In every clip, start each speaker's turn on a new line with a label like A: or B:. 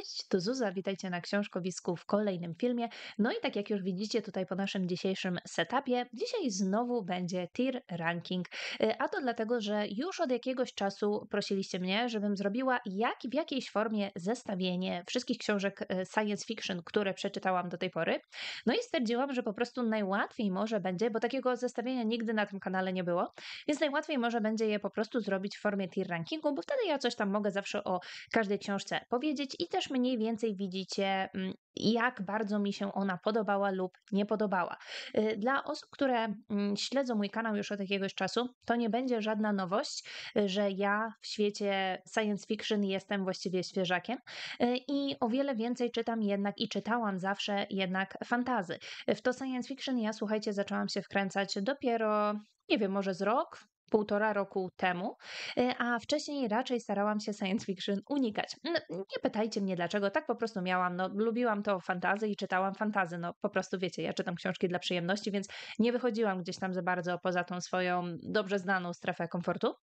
A: Cześć, to Zuza, witajcie na Książkowisku w kolejnym filmie. No i tak jak już widzicie tutaj po naszym dzisiejszym setupie, dzisiaj znowu będzie tier ranking, y, a to dlatego, że już od jakiegoś czasu prosiliście mnie, żebym zrobiła jak, w jakiejś formie zestawienie wszystkich książek y, science fiction, które przeczytałam do tej pory. No i stwierdziłam, że po prostu najłatwiej może będzie, bo takiego zestawienia nigdy na tym kanale nie było, więc najłatwiej może będzie je po prostu zrobić w formie tier rankingu, bo wtedy ja coś tam mogę zawsze o każdej książce powiedzieć i też też mniej więcej widzicie, mm, jak bardzo mi się ona podobała lub nie podobała. Y, dla osób, które mm, śledzą mój kanał już od jakiegoś czasu, to nie będzie żadna nowość, y, że ja w świecie science fiction jestem właściwie świeżakiem y, i o wiele więcej czytam jednak i czytałam zawsze jednak fantazy. W to science fiction ja, słuchajcie, zaczęłam się wkręcać dopiero nie wiem, może z rok, półtora roku temu, y, a wcześniej raczej starałam się science fiction unikać. No, nie pytajcie mnie dlaczego, tak po prostu miałam, no lubiłam to fantazy i czytałam fantazy, no po prostu wiecie, ja czytam książki dla przyjemności, więc nie wychodziłam gdzieś tam za bardzo poza tą swoją dobrze znaną strefę komfortu.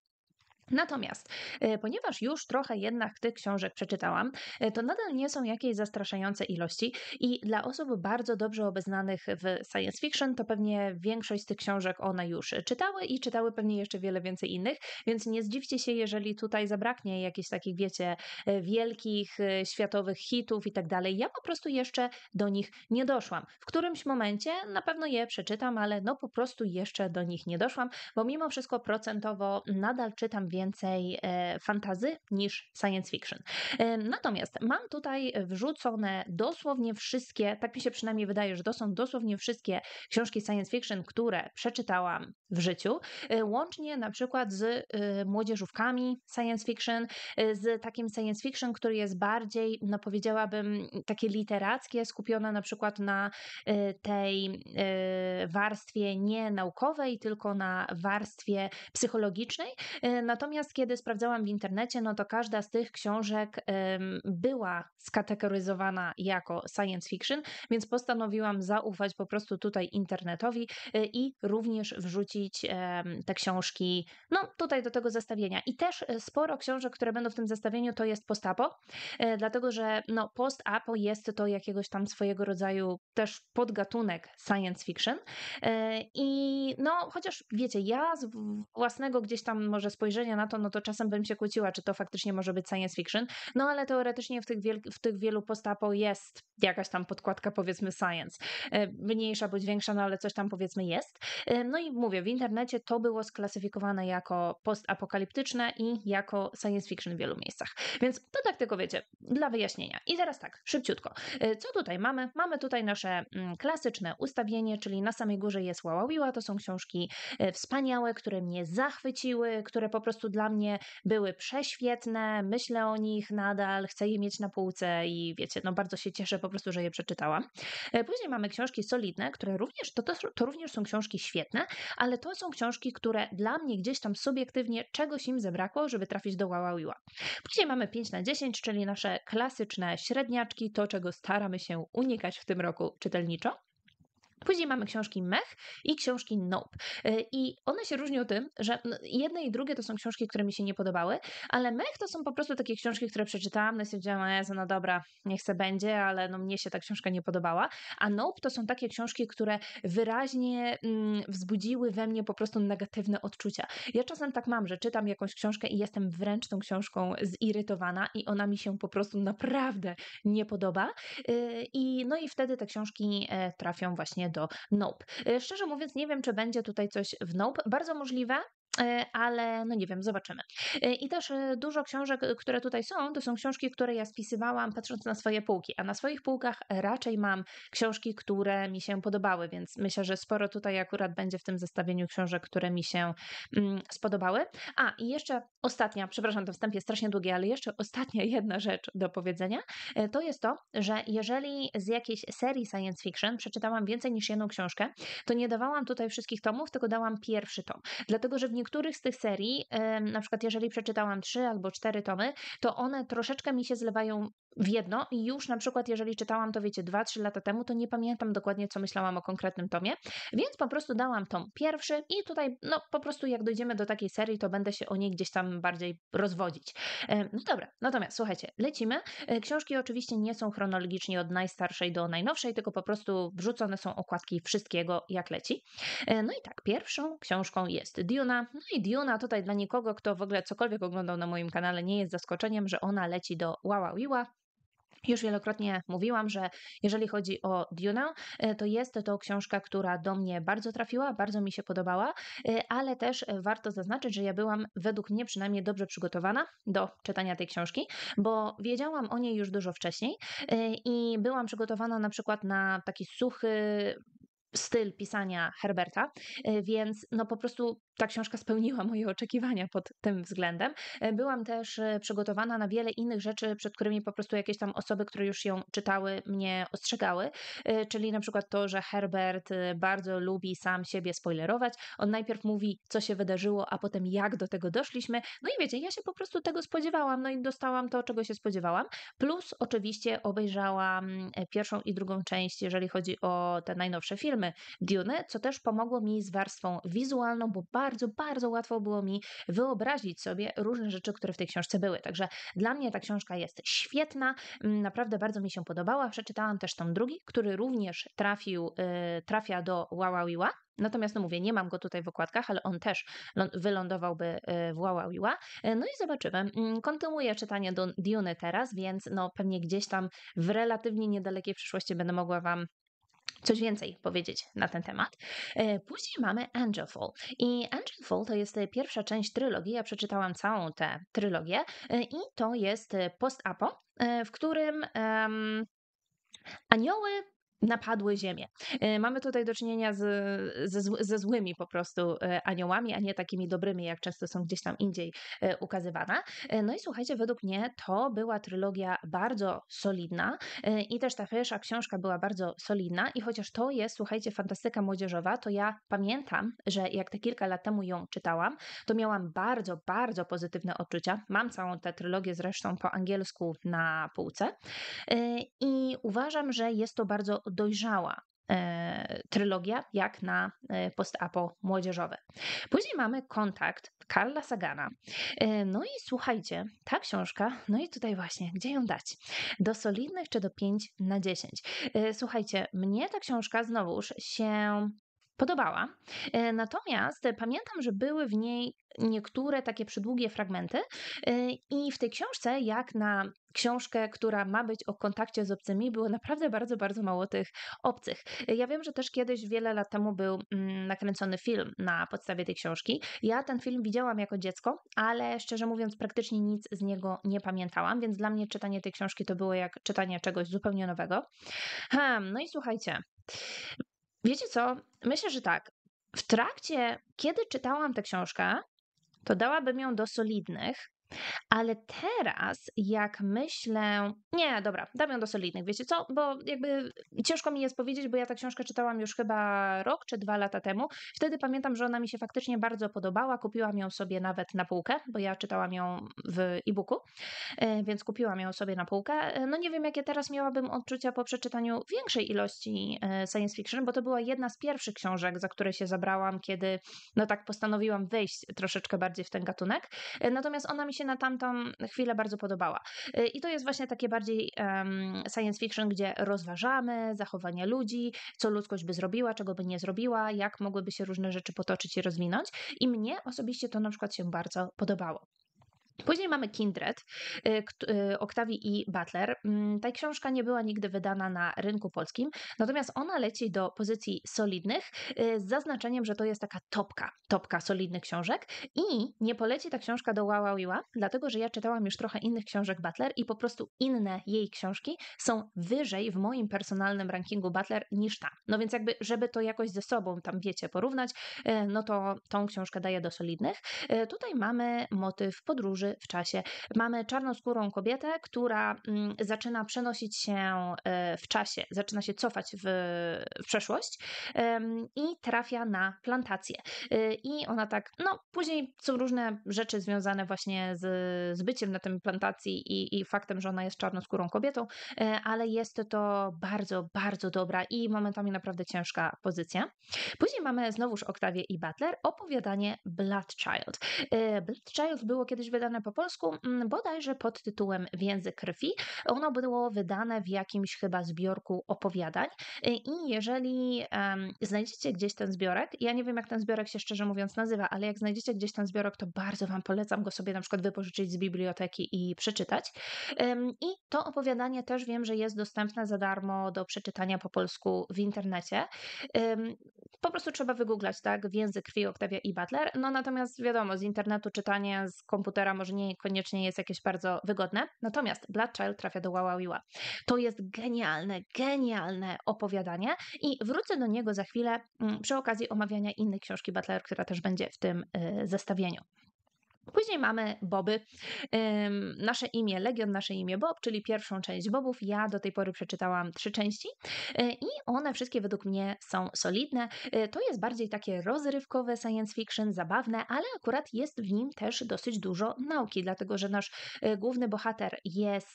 A: Natomiast, e, ponieważ już trochę jednak tych książek przeczytałam, e, to nadal nie są jakieś zastraszające ilości i dla osób bardzo dobrze obeznanych w science fiction, to pewnie większość z tych książek one już czytały i czytały pewnie jeszcze wiele więcej innych, więc nie zdziwcie się, jeżeli tutaj zabraknie jakichś takich, wiecie, e, wielkich światowych hitów i tak dalej. Ja po prostu jeszcze do nich nie doszłam. W którymś momencie na pewno je przeczytam, ale no po prostu jeszcze do nich nie doszłam, bo mimo wszystko procentowo nadal czytam więcej e, fantazy niż science fiction. E, natomiast mam tutaj wrzucone dosłownie wszystkie, tak mi się przynajmniej wydaje, że to są dosłownie wszystkie książki science fiction, które przeczytałam w życiu, e, łącznie na przykład z młodzieżówkami science fiction, z takim science fiction, który jest bardziej, no powiedziałabym, takie literackie, skupione na przykład na tej warstwie nie naukowej, tylko na warstwie psychologicznej. Natomiast Natomiast kiedy sprawdzałam w internecie, no to każda z tych książek była skategoryzowana jako science fiction, więc postanowiłam zaufać po prostu tutaj internetowi e, i również wrzucić te książki, no tutaj do tego zestawienia. I też e, sporo książek, które będą w tym zestawieniu, to jest post-apo, e, dlatego że no, post-apo jest to jakiegoś tam swojego rodzaju też podgatunek science fiction. I no, chociaż wiecie, ja z własnego gdzieś tam może spojrzenia na to, no to czasem bym się kłóciła, czy to faktycznie może być science fiction, no ale teoretycznie w tych, wiel- w tych wielu postapo jest jakaś tam podkładka powiedzmy science, e, mniejsza bądź większa, no ale coś tam powiedzmy jest. E, no i mówię, w internecie to było sklasyfikowane jako postapokaliptyczne i jako science fiction w wielu miejscach. Więc to no tak tylko wiecie, dla wyjaśnienia. I teraz tak, szybciutko. E, co tutaj mamy? Mamy tutaj nasze mm, klasyczne ustawienie, czyli na samej górze jest Wawawiła, to są książki wspaniałe, które mnie zachwyciły, które po prostu prostu dla mnie były prześwietne, myślę o nich nadal, chcę je mieć na półce i wiecie, no bardzo się cieszę po prostu, że je przeczytałam. E, później mamy książki solidne, które również, to, to, to również są książki świetne, ale to są książki, które dla mnie gdzieś tam subiektywnie czegoś im zabrakło, żeby trafić do Wawawiła. Później mamy 5 na 10, czyli nasze klasyczne średniaczki, to czego staramy się unikać w tym roku czytelniczo. Później mamy książki Mech i książki Nope. Y, I one się różnią tym, że jedne i drugie to są książki, które mi się nie podobały, ale Mech to są po prostu takie książki, które przeczytałam, no i stwierdziłam, Jezu, no dobra, niech se będzie, ale no mnie się ta książka nie podobała. A Nope to są takie książki, które wyraźnie mm, wzbudziły we mnie po prostu negatywne odczucia. Ja czasem tak mam, że czytam jakąś książkę i jestem wręcz tą książką zirytowana i ona mi się po prostu naprawdę nie podoba. Y, I no i wtedy te książki e, trafią właśnie do Nope. Szczerze mówiąc, nie wiem, czy będzie tutaj coś w Nope. Bardzo możliwe, E, ale no nie wiem, zobaczymy. E, I też e, dużo książek, które tutaj są, to są książki, które ja spisywałam patrząc na swoje półki, a na swoich półkach raczej mam książki, które mi się podobały, więc myślę, że sporo tutaj akurat będzie w tym zestawieniu książek, które mi się mm, spodobały. A i jeszcze ostatnia, przepraszam, to wstęp jest strasznie długi, ale jeszcze ostatnia jedna rzecz do powiedzenia, to jest to, że jeżeli z jakiejś serii science fiction przeczytałam więcej niż jedną książkę, to nie dawałam tutaj wszystkich tomów, tylko dałam pierwszy tom, dlatego że w nich niektórych z tych serii, na przykład jeżeli przeczytałam trzy albo cztery tomy, to one troszeczkę mi się zlewają w jedno i już na przykład, jeżeli czytałam to, wiecie, 2-3 lata temu, to nie pamiętam dokładnie, co myślałam o konkretnym tomie, więc po prostu dałam tom pierwszy i tutaj, no po prostu jak dojdziemy do takiej serii, to będę się o niej gdzieś tam bardziej rozwodzić. E, no dobra, natomiast słuchajcie, lecimy. E, książki oczywiście nie są chronologicznie od najstarszej do najnowszej, tylko po prostu wrzucone są okładki wszystkiego, jak leci. E, no i tak, pierwszą książką jest Duna. No i Duna tutaj dla nikogo, kto w ogóle cokolwiek oglądał na moim kanale, nie jest zaskoczeniem, że ona leci do Wawawiła. Już wielokrotnie mówiłam, że jeżeli chodzi o Dune, to jest to książka, która do mnie bardzo trafiła, bardzo mi się podobała, e, ale też warto zaznaczyć, że ja byłam według mnie przynajmniej dobrze przygotowana do czytania tej książki, bo wiedziałam o niej już dużo wcześniej e, i byłam przygotowana na przykład na taki suchy styl pisania Herberta, e, więc no po prostu ta książka spełniła moje oczekiwania pod tym względem. E, byłam też e, przygotowana na wiele innych rzeczy, przed którymi po prostu jakieś tam osoby, które już ją czytały, mnie ostrzegały. E, czyli na przykład to, że Herbert bardzo lubi sam siebie spoilerować. On najpierw mówi, co się wydarzyło, a potem jak do tego doszliśmy. No i wiecie, ja się po prostu tego spodziewałam, no i dostałam to, czego się spodziewałam. Plus oczywiście obejrzałam pierwszą i drugą część, jeżeli chodzi o te najnowsze filmy Dune, co też pomogło mi z warstwą wizualną, bo bardzo bardzo, bardzo łatwo było mi wyobrazić sobie różne rzeczy, które w tej książce były. Także dla mnie ta książka jest świetna, mm, naprawdę bardzo mi się podobała. Przeczytałam też tom drugi, który również trafił, y, trafia do Wawawiła. Natomiast, no mówię, nie mam go tutaj w okładkach, ale on też wylądowałby y, w Wawawiła. Y, no i zobaczymy. Mm, kontynuuję czytanie do Diony teraz, więc no pewnie gdzieś tam w relatywnie niedalekiej przyszłości będę mogła Wam coś więcej powiedzieć na ten temat. E, później mamy Angel Fall I Angel Fall to jest e, pierwsza część trylogii. Ja przeczytałam całą tę trylogię e, i to jest post-apo, w którym um, anioły napadły ziemię. E, mamy tutaj do czynienia z, ze, ze złymi po prostu e, aniołami, a nie takimi dobrymi, jak często są gdzieś tam indziej e, ukazywane. No i słuchajcie, według mnie to była trylogia bardzo solidna i też ta pierwsza książka była bardzo solidna i chociaż to jest, słuchajcie, fantastyka młodzieżowa, to ja pamiętam, że jak te kilka lat temu ją czytałam, to miałam bardzo, bardzo pozytywne odczucia. Mam całą tę trylogię zresztą po angielsku na półce i uważam, że jest to bardzo dojrzała e, trylogia, jak na e, postapo młodzieżowe. Później mamy kontakt Karla Sagana. E, no i słuchajcie, ta książka, no i tutaj właśnie, gdzie ją dać? Do solidnych czy do 5 na 10? Słuchajcie, mnie ta książka znowuż się podobała. E, natomiast pamiętam, że były w niej niektóre takie przydługie fragmenty e, i w tej książce, jak na książkę, która ma być o kontakcie z obcymi, było naprawdę bardzo, bardzo mało tych obcych. E, ja wiem, że też kiedyś wiele lat temu był mm, nakręcony film na podstawie tej książki. Ja ten film widziałam jako dziecko, ale szczerze mówiąc praktycznie nic z niego nie pamiętałam, więc dla mnie czytanie tej książki to było jak czytanie czegoś zupełnie nowego. no i słuchajcie, Wiecie co? Myślę, że tak. W trakcie, kiedy czytałam tę książkę, to dałabym ją do solidnych ale teraz, jak myślę, nie, dobra, dam ją do solidnych, wiecie co? Bo jakby ciężko mi jest powiedzieć, bo ja tę książkę czytałam już chyba rok czy dwa lata temu. Wtedy pamiętam, że ona mi się faktycznie bardzo podobała. Kupiłam ją sobie nawet na półkę, bo ja czytałam ją w e-booku, e, więc kupiłam ją sobie na półkę. E, no nie wiem, jakie teraz miałabym odczucia po przeczytaniu większej ilości e, science fiction, bo to była jedna z pierwszych książek, za które się zabrałam, kiedy no tak postanowiłam wejść troszeczkę bardziej w ten gatunek. Natomiast ona mi się się na tamtą chwilę bardzo podobała. Y, I to jest właśnie takie bardziej um, science fiction, gdzie rozważamy zachowania ludzi, co ludzkość by zrobiła, czego by nie zrobiła, jak mogłyby się różne rzeczy potoczyć i rozwinąć. I mnie osobiście to na przykład się bardzo podobało. Później mamy Kindred, Oktawi y, y, i Butler. Mm, ta książka nie była nigdy wydana na rynku polskim, natomiast ona leci do pozycji solidnych y, z zaznaczeniem, że to jest taka topka, topka solidnych książek i nie poleci ta książka do Wawawiła, dlatego że ja czytałam już trochę innych książek Butler i po prostu inne jej książki są wyżej w moim personalnym rankingu Butler niż ta. No więc jakby, żeby to jakoś ze sobą tam, wiecie, porównać, no to tą książkę daję do solidnych. Tutaj mamy motyw podróży, podróży w czasie. Mamy czarnoskórą kobietę, która mm, zaczyna przenosić się e, w czasie, zaczyna się cofać w, w przeszłość i trafia na plantację. E, I ona tak, no później są różne rzeczy związane właśnie z, z byciem na tym plantacji i, i faktem, że ona jest czarnoskórą kobietą, e, ale jest to bardzo, bardzo dobra i momentami naprawdę ciężka pozycja. Później mamy znowuż Oktawię i Butler opowiadanie Blood Child. Blood Child było kiedyś wydane tłumaczone po polsku mm, bodajże pod tytułem Więzy krwi. Ono było wydane w jakimś chyba zbiorku opowiadań y, i jeżeli um, znajdziecie gdzieś ten zbiorek, ja nie wiem jak ten zbiorek się szczerze mówiąc nazywa, ale jak znajdziecie gdzieś ten zbiorek, to bardzo Wam polecam go sobie na przykład wypożyczyć z biblioteki i przeczytać. Um, I to opowiadanie też wiem, że jest dostępne za darmo do przeczytania po polsku w internecie. Um, po prostu trzeba wygooglać, tak? Więzy krwi Octavia i e. Butler. No natomiast wiadomo, z internetu czytanie z komputera może może niekoniecznie jest jakieś bardzo wygodne. Natomiast Blood Child trafia do Wawawiła. To jest genialne, genialne opowiadanie i wrócę do niego za chwilę mm, przy okazji omawiania innej książki Butler, która też będzie w tym y, zestawieniu. Później mamy boby. Nasze imię Legion, nasze imię Bob, czyli pierwszą część bobów. Ja do tej pory przeczytałam trzy części e, i one wszystkie według mnie są solidne. E, to jest bardziej takie rozrywkowe science fiction, zabawne, ale akurat jest w nim też dosyć dużo nauki, dlatego że nasz e, główny bohater jest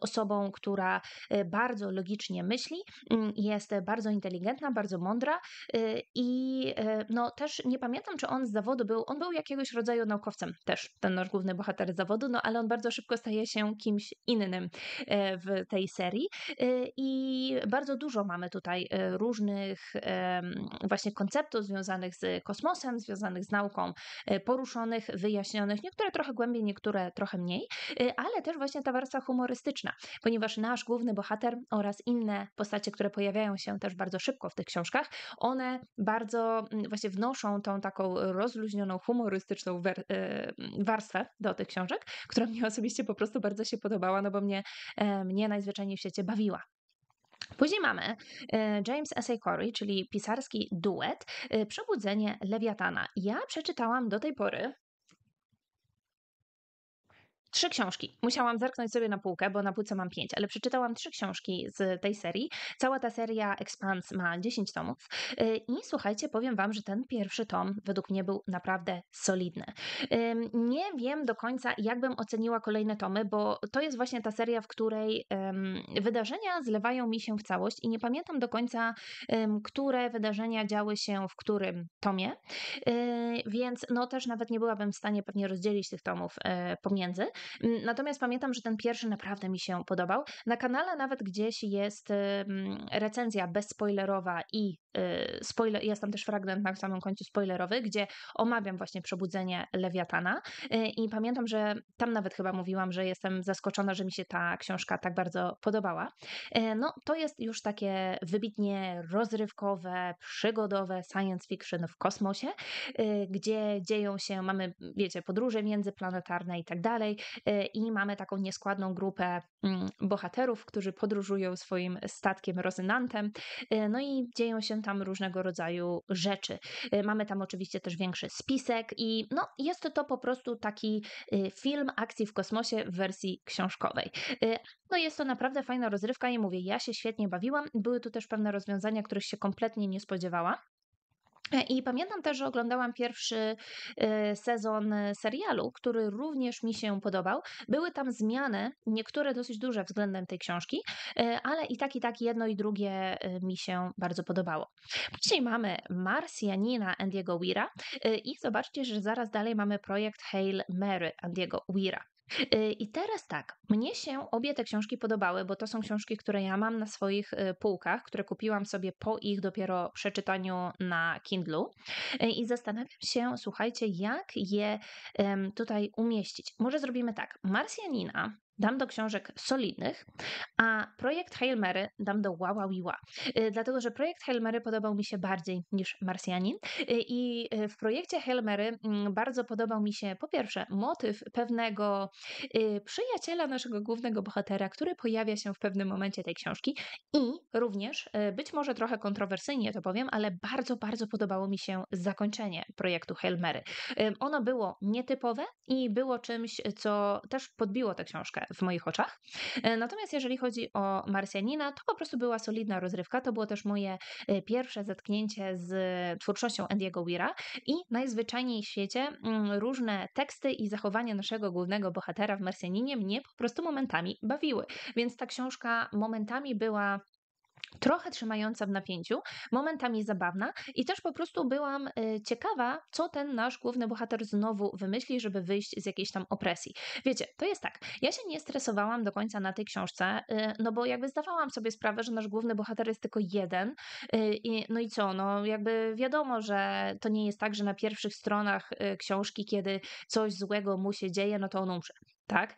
A: osobą, która bardzo logicznie myśli, mm, jest bardzo inteligentna, bardzo mądra i no też nie pamiętam, czy on z zawodu był, on był jakiegoś rodzaju naukowcem, naukowcem też, ten nasz główny bohater zawodu, no ale on bardzo szybko staje się kimś innym e, w tej serii e, i bardzo dużo mamy tutaj e, różnych właśnie konceptów związanych z kosmosem, związanych z nauką, poruszonych, wyjaśnionych, niektóre trochę głębiej, niektóre trochę mniej, ale też właśnie ta warstwa humorystyczna, ponieważ nasz główny bohater oraz inne postacie, które pojawiają się też bardzo szybko w tych książkach, one bardzo właśnie wnoszą tą taką rozluźnioną, humorystyczną Y, warstwę do tych książek, która mnie osobiście po prostu bardzo się podobała, no bo mnie, e, mnie najzwyczajniej w świecie bawiła. Później mamy e, James S. Corey, czyli pisarski duet e, Przebudzenie Lewiatana. Ja przeczytałam do tej pory trzy książki. Musiałam zerknąć sobie na półkę, bo na półce mam pięć, ale przeczytałam trzy książki z tej serii. Cała ta seria Expans ma 10 tomów. Y, I słuchajcie, powiem Wam, że ten pierwszy tom według mnie był naprawdę solidny. Nie wiem do końca, jakbym oceniła kolejne tomy, bo to jest właśnie ta seria, w której wydarzenia zlewają mi się w całość i nie pamiętam do końca, które wydarzenia działy się w którym tomie. Y, więc no też nawet nie byłabym w stanie pewnie rozdzielić tych tomów y, pomiędzy. Mm, natomiast pamiętam, że ten pierwszy naprawdę mi się podobał. Na kanale nawet gdzieś jest y, mm, recenzja bezspoilerowa i y, spoiler, jest tam też fragment na samym końcu spoilerowy, gdzie omawiam właśnie przebudzenie Lewiatana y, i pamiętam, że tam nawet chyba mówiłam, że jestem zaskoczona, że mi się ta książka tak bardzo podobała. No, to jest już takie wybitnie rozrywkowe, przygodowe science fiction w kosmosie, gdzie dzieją się, mamy, wiecie, podróże międzyplanetarne i tak dalej, Y, i mamy taką nieskładną grupę mm, bohaterów, którzy podróżują swoim statkiem Rozynantem, y, no i dzieją się tam różnego rodzaju rzeczy. Y, mamy tam oczywiście też większy spisek i no, jest to po prostu taki film akcji w kosmosie w wersji książkowej. No jest to naprawdę fajna rozrywka i mówię, ja się świetnie bawiłam. Były tu też pewne rozwiązania, których się kompletnie nie spodziewałam. I pamiętam też, że oglądałam pierwszy y, sezon y, serialu, który również mi się podobał. Były tam zmiany, niektóre dosyć duże względem tej książki, y, ale i tak, i tak jedno i drugie mi się bardzo podobało. Później mamy Marsjanina Andiego Weira i zobaczcie, że zaraz dalej mamy projekt Hail Mary Andiego Weira. Y, I teraz tak, mnie się obie te książki podobały, bo to są książki, które ja mam na swoich y, półkach, które kupiłam sobie po ich dopiero przeczytaniu na Kindlu. Y, I zastanawiam się, słuchajcie, jak je tutaj umieścić. Może zrobimy tak. Marsjanina dam do książek solidnych, a projekt Hail Mary dam do Wawa Wiwa. Y, dlatego, że projekt Hail Mary podobał mi się bardziej niż Marsjanin y, i y, w projekcie Hail Mary mm, bardzo podobał mi się po pierwsze motyw pewnego przyjaciela naszego głównego bohatera, który pojawia się w pewnym momencie tej książki i również, być może trochę kontrowersyjnie to powiem, ale bardzo, bardzo podobało mi się zakończenie projektu Hail Mary. Ono było nietypowe i było czymś, co też podbiło tę książkę w moich oczach. E, natomiast jeżeli chodzi o Marsjanina, to po prostu była solidna rozrywka. To było też moje e, pierwsze zetknięcie z e, twórczością Andy'ego Weira i najzwyczajniej w świecie mm, różne teksty i zachowania naszego głównego bohatera w Marsjaninie mnie po prostu momentami bawiły. Więc ta książka momentami była trochę trzymająca w napięciu, momentami zabawna i też po prostu byłam y, ciekawa, co ten nasz główny bohater znowu wymyśli, żeby wyjść z jakiejś tam opresji. Wiecie, to jest tak, ja się nie stresowałam do końca na tej książce, y, no bo jakby zdawałam sobie sprawę, że nasz główny bohater jest tylko jeden y, i no i co, no jakby wiadomo, że to nie jest tak, że na pierwszych stronach książki, kiedy coś złego mu się dzieje, no to on umrze tak?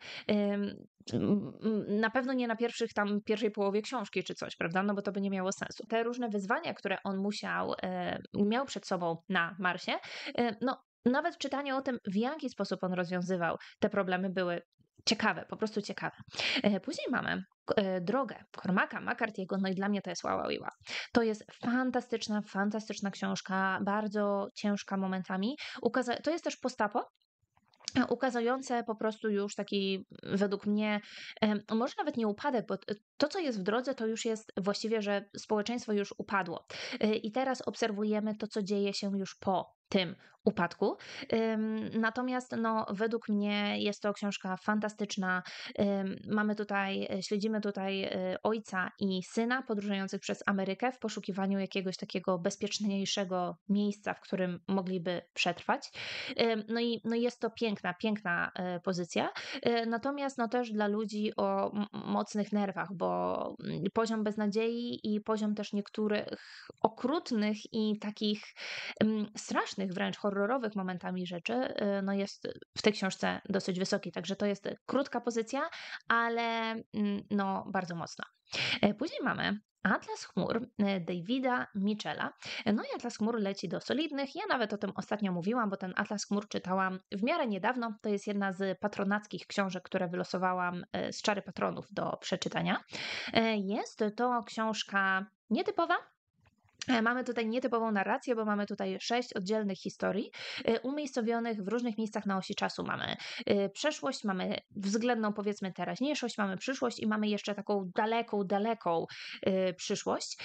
A: Na pewno nie na pierwszych tam pierwszej połowie książki czy coś, prawda? No bo to by nie miało sensu. Te różne wyzwania, które on musiał, e, miał przed sobą na Marsie, e, no nawet czytanie o tym, w jaki sposób on rozwiązywał te problemy, były ciekawe, po prostu ciekawe. E, później mamy drogę Kormaka McCarthy'ego, no i dla mnie to jest wow, wow, wow. To jest fantastyczna, fantastyczna książka, bardzo ciężka momentami. Ukaza- to jest też postapo, E, ukazujące po prostu już taki, mm, według mnie, e, może nawet nie upadek, bo e, to, co jest w drodze, to już jest właściwie, że społeczeństwo już upadło. I teraz obserwujemy to, co dzieje się już po tym upadku. Natomiast no, według mnie jest to książka fantastyczna. Mamy tutaj, y, śledzimy tutaj y, ojca i syna podróżujących przez Amerykę w poszukiwaniu jakiegoś takiego bezpieczniejszego miejsca, w którym mogliby przetrwać. No i no jest to piękna, piękna y, pozycja. Natomiast no, też dla ludzi o mocnych nerwach, bo mm, poziom beznadziei i poziom też niektórych okrutnych i takich strasznych wręcz horrorów horrorowych momentami rzeczy, y, no jest w tej książce dosyć wysoki, także to jest krótka pozycja, ale mm, no bardzo mocna. E, później mamy Atlas chmur y, Davida Michela. No i Atlas chmur leci do solidnych. Ja nawet o tym ostatnio mówiłam, bo ten Atlas chmur czytałam w miarę niedawno. To jest jedna z patronackich książek, które wylosowałam y, z czary patronów do przeczytania. E, jest to książka nietypowa, E, mamy tutaj nietypową narrację, bo mamy tutaj sześć oddzielnych historii e, umiejscowionych w różnych miejscach na osi czasu. Mamy e, przeszłość, mamy względną powiedzmy teraźniejszość, mamy przyszłość i mamy jeszcze taką daleką, daleką przyszłość.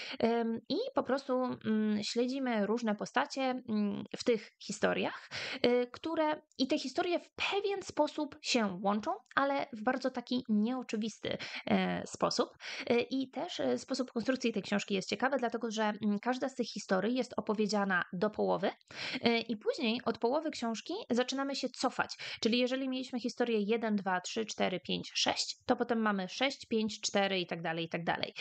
A: I po prostu mm, śledzimy różne postacie mm, w tych historiach, które i te historie w pewien sposób się łączą, ale w bardzo taki nieoczywisty sposób. I też sposób konstrukcji tej książki jest ciekawy, dlatego że mm, każda z tych historii jest opowiedziana do połowy e, i później od połowy książki zaczynamy się cofać. Czyli jeżeli mieliśmy historię 1, 2, 3, 4, 5, 6, to potem mamy 6, 5, 4 i tak dalej, i tak dalej.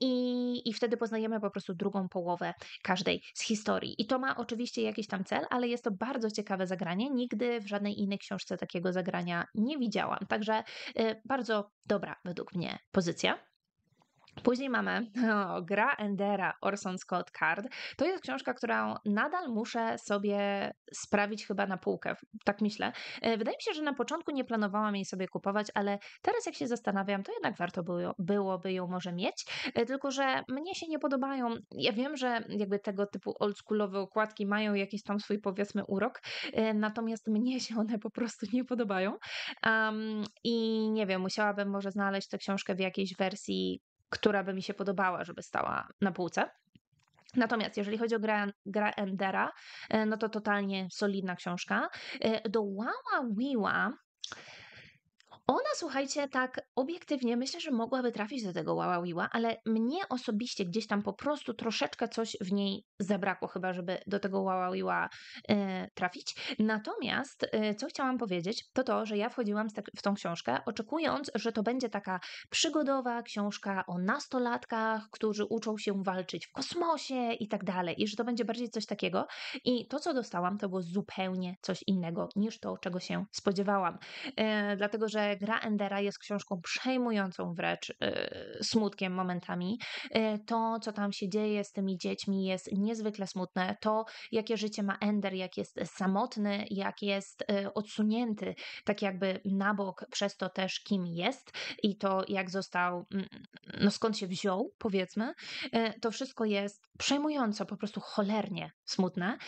A: I, I wtedy poznajemy po prostu drugą połowę każdej z historii. I to ma oczywiście jakiś tam cel, ale jest to bardzo ciekawe zagranie. Nigdy w żadnej innej książce takiego zagrania nie widziałam. Także e, bardzo dobra według mnie pozycja. Później mamy o, Gra Endera Orson Scott Card. To jest książka, którą nadal muszę sobie sprawić chyba na półkę, tak myślę. E, wydaje mi się, że na początku nie planowałam jej sobie kupować, ale teraz jak się zastanawiam, to jednak warto było, byłoby ją może mieć, e, tylko że mnie się nie podobają. Ja wiem, że jakby tego typu oldschoolowe okładki mają jakiś tam swój powiedzmy urok, e, natomiast mnie się one po prostu nie podobają. Um, I nie wiem, musiałabym może znaleźć tę książkę w jakiejś wersji która by mi się podobała, żeby stała na półce. Natomiast jeżeli chodzi o grę, Endera, e, no to totalnie solidna książka. E, Do Wawa Wiła ona, słuchajcie, tak obiektywnie myślę, że mogłaby trafić do tego Wawawiła, ale mnie osobiście gdzieś tam po prostu troszeczkę coś w niej zabrakło, chyba żeby do tego Wawawiła e, trafić. Natomiast e, co chciałam powiedzieć, to to, że ja wchodziłam tak, w tą książkę oczekując, że to będzie taka przygodowa książka o nastolatkach, którzy uczą się walczyć w kosmosie i tak dalej, i że to będzie bardziej coś takiego. I to, co dostałam, to było zupełnie coś innego niż to, czego się spodziewałam. E, dlatego, że gra Endera jest książką przejmującą wręcz y, smutkiem momentami. Y, to, co tam się dzieje z tymi dziećmi, jest niezwykle smutne. To, jakie życie ma Ender, jak jest samotny, jak jest y, odsunięty, tak jakby na bok, przez to też, kim jest i to, jak został, mm, no skąd się wziął, powiedzmy, to wszystko jest przejmująco, po prostu cholernie smutne.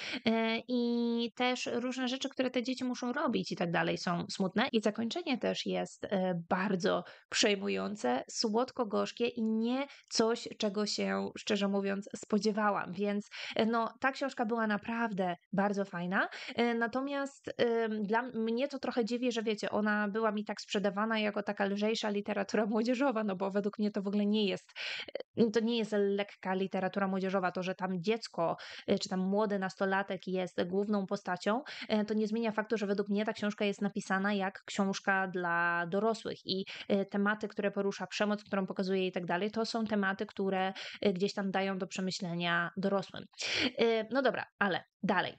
A: I też różne rzeczy, które te dzieci muszą robić i tak dalej, są smutne. I zakończenie też jest jest e, bardzo przejmujące, słodko-gorzkie i nie coś, czego się szczerze mówiąc spodziewałam. Więc e, no, ta książka była naprawdę bardzo fajna. E, natomiast dla mnie to trochę dziwi, że wiecie, ona była mi tak sprzedawana jako taka lżejsza literatura młodzieżowa, no bo według mnie to w ogóle nie jest, to nie jest lekka literatura młodzieżowa. To, że tam dziecko czy tam młody nastolatek jest główną postacią, to nie zmienia faktu, że według mnie ta książka jest napisana jak książka dla dorosłych i y, tematy, które porusza, przemoc, którą pokazuje i tak dalej, to są tematy, które y, gdzieś tam dają do przemyślenia dorosłym. Y, no dobra, ale dalej.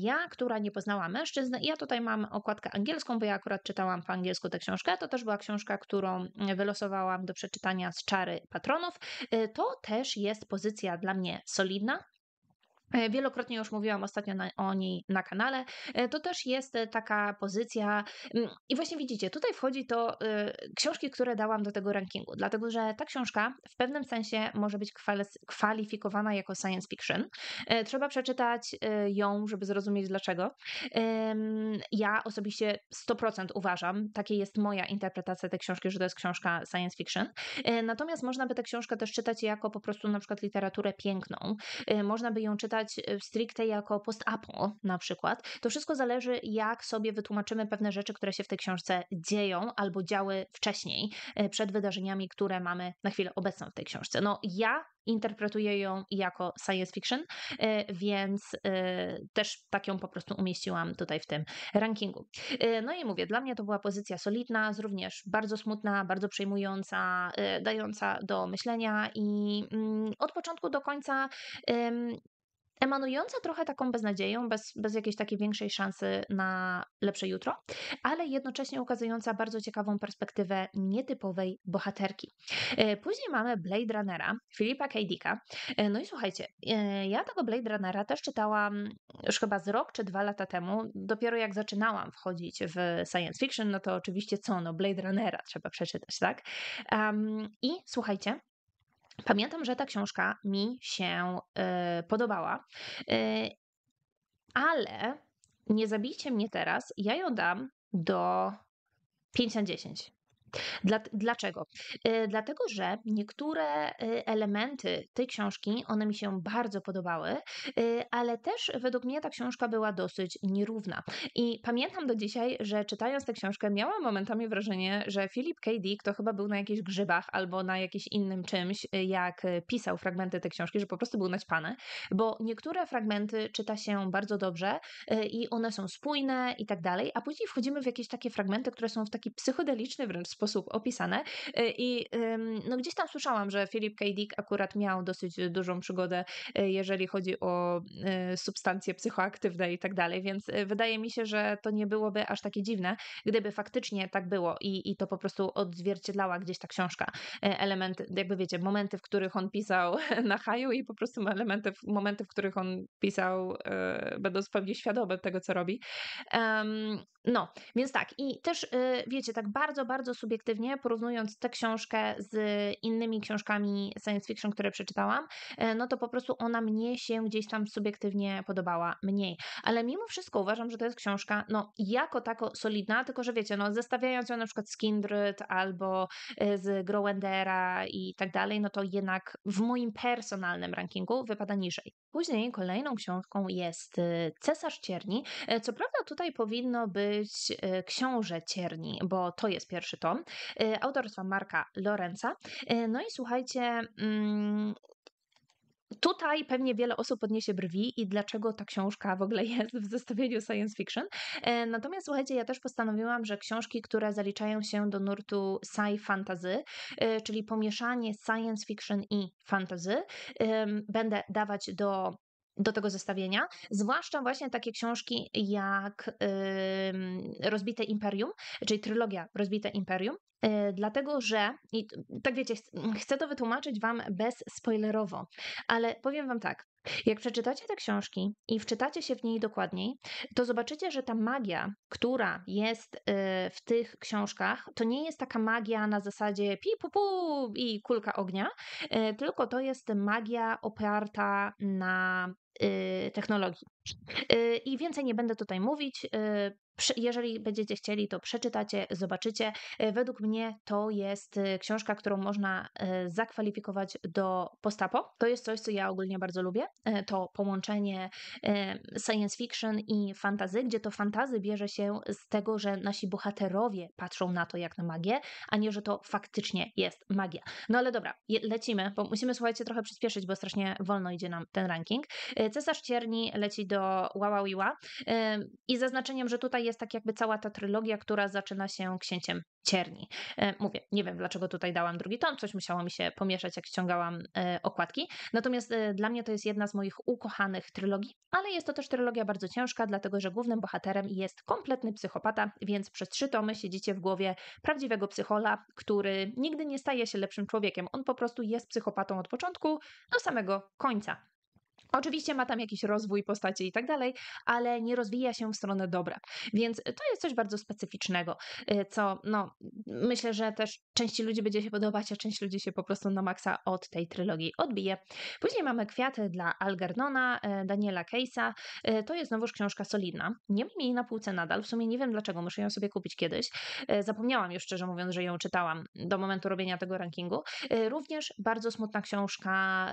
A: Ja, która nie poznała mężczyzn, ja tutaj mam okładkę angielską, bo ja akurat czytałam po angielsku tę książkę, to też była książka, którą mm, wylosowałam do przeczytania z Czary Patronów. To też jest pozycja dla mnie solidna, E, wielokrotnie już mówiłam ostatnio na, o niej na kanale. E, to też jest e, taka pozycja. Mm, I właśnie widzicie, tutaj wchodzi to y, książki, które dałam do tego rankingu, dlatego że ta książka w pewnym sensie może być kwalifikowana jako science fiction. Y, trzeba przeczytać y, ją, żeby zrozumieć dlaczego. Ja osobiście 100% uważam, takie jest moja interpretacja tej książki, że to jest książka science fiction. Natomiast można by tę książkę też czytać jako po prostu na przykład literaturę piękną. Można by ją czytać czytać y, stricte jako post-apo na przykład. To wszystko zależy, jak sobie wytłumaczymy pewne rzeczy, które się w tej książce dzieją albo działy wcześniej, y, przed wydarzeniami, które mamy na chwilę obecną w tej książce. No ja interpretuję ją jako science fiction, y, więc też tak ją po prostu umieściłam tutaj w tym rankingu. No i mówię, dla mnie to była pozycja solidna, również bardzo smutna, bardzo przejmująca, dająca do myślenia i mm, od początku do końca emanująca trochę taką beznadzieją, bez, bez jakiejś takiej większej szansy na lepsze jutro, ale jednocześnie ukazująca bardzo ciekawą perspektywę nietypowej bohaterki. E, później mamy Blade Runnera, Filipa K. Dicka. E, no i słuchajcie, e, ja tego Blade Runnera też czytałam już chyba z rok czy dwa lata temu, dopiero jak zaczynałam wchodzić w science fiction, no to oczywiście co, no Blade Runnera trzeba przeczytać, tak? Um, I słuchajcie, Pamiętam, że ta książka mi się e, podobała, e, ale nie zabijcie mnie teraz, ja ją dam do 5 na 10. Dla, dlaczego? E, dlatego, że niektóre y, elementy tej książki, one mi się bardzo podobały, y, ale też według mnie ta książka była dosyć nierówna. I pamiętam do dzisiaj, że czytając tę książkę miałam momentami wrażenie, że Philip K. Dick to chyba był na jakichś grzybach albo na jakimś innym czymś, y, jak pisał fragmenty tej książki, że po prostu był naćpany, bo niektóre fragmenty czyta się bardzo dobrze i one są spójne i tak dalej, a później wchodzimy w jakieś takie fragmenty, które są w taki psychodeliczny wręcz sposób opisane. Y, I no, gdzieś tam słyszałam, że Philip K. Dick akurat miał dosyć dużą przygodę, y, jeżeli chodzi o y, substancje psychoaktywne i tak dalej, więc wydaje mi się, że to nie byłoby aż takie dziwne, gdyby faktycznie tak było i, i to po prostu odzwierciedlała gdzieś ta książka. Element, jakby wiecie, momenty, w których on pisał na haju i po prostu elementy, momenty, w których on pisał, będąc pewnie świadomy tego, co robi. Um, no, więc tak. I też, wiecie, tak bardzo, bardzo subiektywnie subiektywnie, porównując tę książkę z innymi książkami science fiction, które przeczytałam, e, no to po prostu ona mnie się gdzieś tam subiektywnie podobała mniej. Ale mimo wszystko uważam, że to jest książka, no jako tako solidna, tylko że wiecie, no zestawiając ją na przykład z Kindred albo e, z Growendera i tak dalej, no to jednak w moim personalnym rankingu wypada niżej. Później kolejną książką jest y, Cesarz Cierni. E, co prawda tutaj powinno być e, Książę Cierni, bo to jest pierwszy tom, e, autorstwa Marka Lorenza. No i słuchajcie, mm, Tutaj pewnie wiele osób podniesie brwi i dlaczego ta książka w ogóle jest w zestawieniu science fiction. E, natomiast słuchajcie, ja też postanowiłam, że książki, które zaliczają się do nurtu sci fantasy, e, czyli pomieszanie science fiction i fantasy, będę dawać do do tego zestawienia, zwłaszcza właśnie takie książki jak Rozbite Imperium, czyli trylogia Rozbite Imperium, y, dlatego że, i, tak wiecie, chcę to wytłumaczyć Wam bezspoilerowo, ale powiem Wam tak, jak przeczytacie te książki i wczytacie się w niej dokładniej, to zobaczycie, że ta magia, która jest y, w tych książkach, to nie jest taka magia na zasadzie pi, pu, pu i kulka ognia, y, tylko to jest magia oparta na y, technologii. I więcej nie będę tutaj mówić. Jeżeli będziecie chcieli, to przeczytacie, zobaczycie. E, według mnie to jest e, książka, którą można e, zakwalifikować do postapo. To jest coś, co ja ogólnie bardzo lubię. To połączenie science fiction i fantazy, gdzie to fantazy bierze się z tego, że nasi bohaterowie patrzą na to jak na magię, a nie, że to faktycznie jest magia. No ale dobra, lecimy, bo musimy, słuchajcie, trochę przyspieszyć, bo strasznie wolno idzie nam ten ranking. Cesarz Cierni leci do Wawawiła i zaznaczeniem, że tutaj jest tak jakby cała ta trylogia, która zaczyna się Księciem Cierni. E, mówię, nie wiem dlaczego tutaj dałam drugi ton, coś musiało mi się pomieszać, jak ściągałam e, okładki. Natomiast e, dla mnie to jest jedna z moich ukochanych trylogii, ale jest to też trylogia bardzo ciężka, dlatego że głównym bohaterem jest kompletny psychopata, więc przez trzy tomy siedzicie w głowie prawdziwego psychola, który nigdy nie staje się lepszym człowiekiem. On po prostu jest psychopatą od początku do samego końca. Oczywiście ma tam jakiś rozwój postaci i tak dalej, ale nie rozwija się w stronę dobra. Więc to jest coś bardzo specyficznego, y, co no, myślę, że też części ludzi będzie się podobać, a część ludzi się po prostu na maksa od tej trylogii odbije. Później mamy Kwiaty dla Algernona, y, Daniela Case'a. Y, to jest znowuż książka solidna. Nie mam jej na półce nadal, w sumie nie wiem dlaczego, muszę ją sobie kupić kiedyś. Zapomniałam już szczerze mówiąc, że ją czytałam do momentu robienia tego rankingu. Również bardzo smutna książka,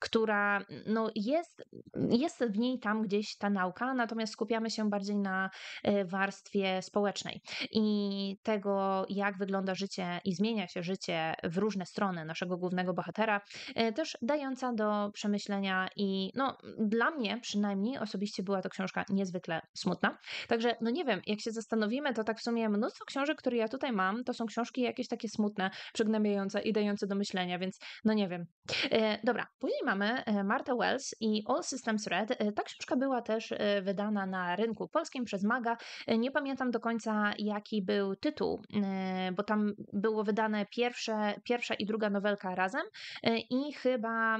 A: która no jest, jest w niej tam gdzieś ta nauka, natomiast skupiamy się bardziej na e, warstwie społecznej i tego, jak wygląda życie i zmienia się życie w różne strony naszego głównego bohatera, e, też dająca do przemyślenia i no, dla mnie przynajmniej osobiście była to książka niezwykle smutna. Także, no nie wiem, jak się zastanowimy, to tak w sumie mnóstwo książek, które ja tutaj mam, to są książki jakieś takie smutne, przygnębiające i dające do myślenia, więc no nie wiem. E, dobra, później mamy Martę Wells, i All Systems Red. E, ta książka była też e, wydana na rynku polskim przez Maga. E, nie pamiętam do końca, jaki był tytuł, bo tam było wydane pierwsze, pierwsza i druga nowelka razem i chyba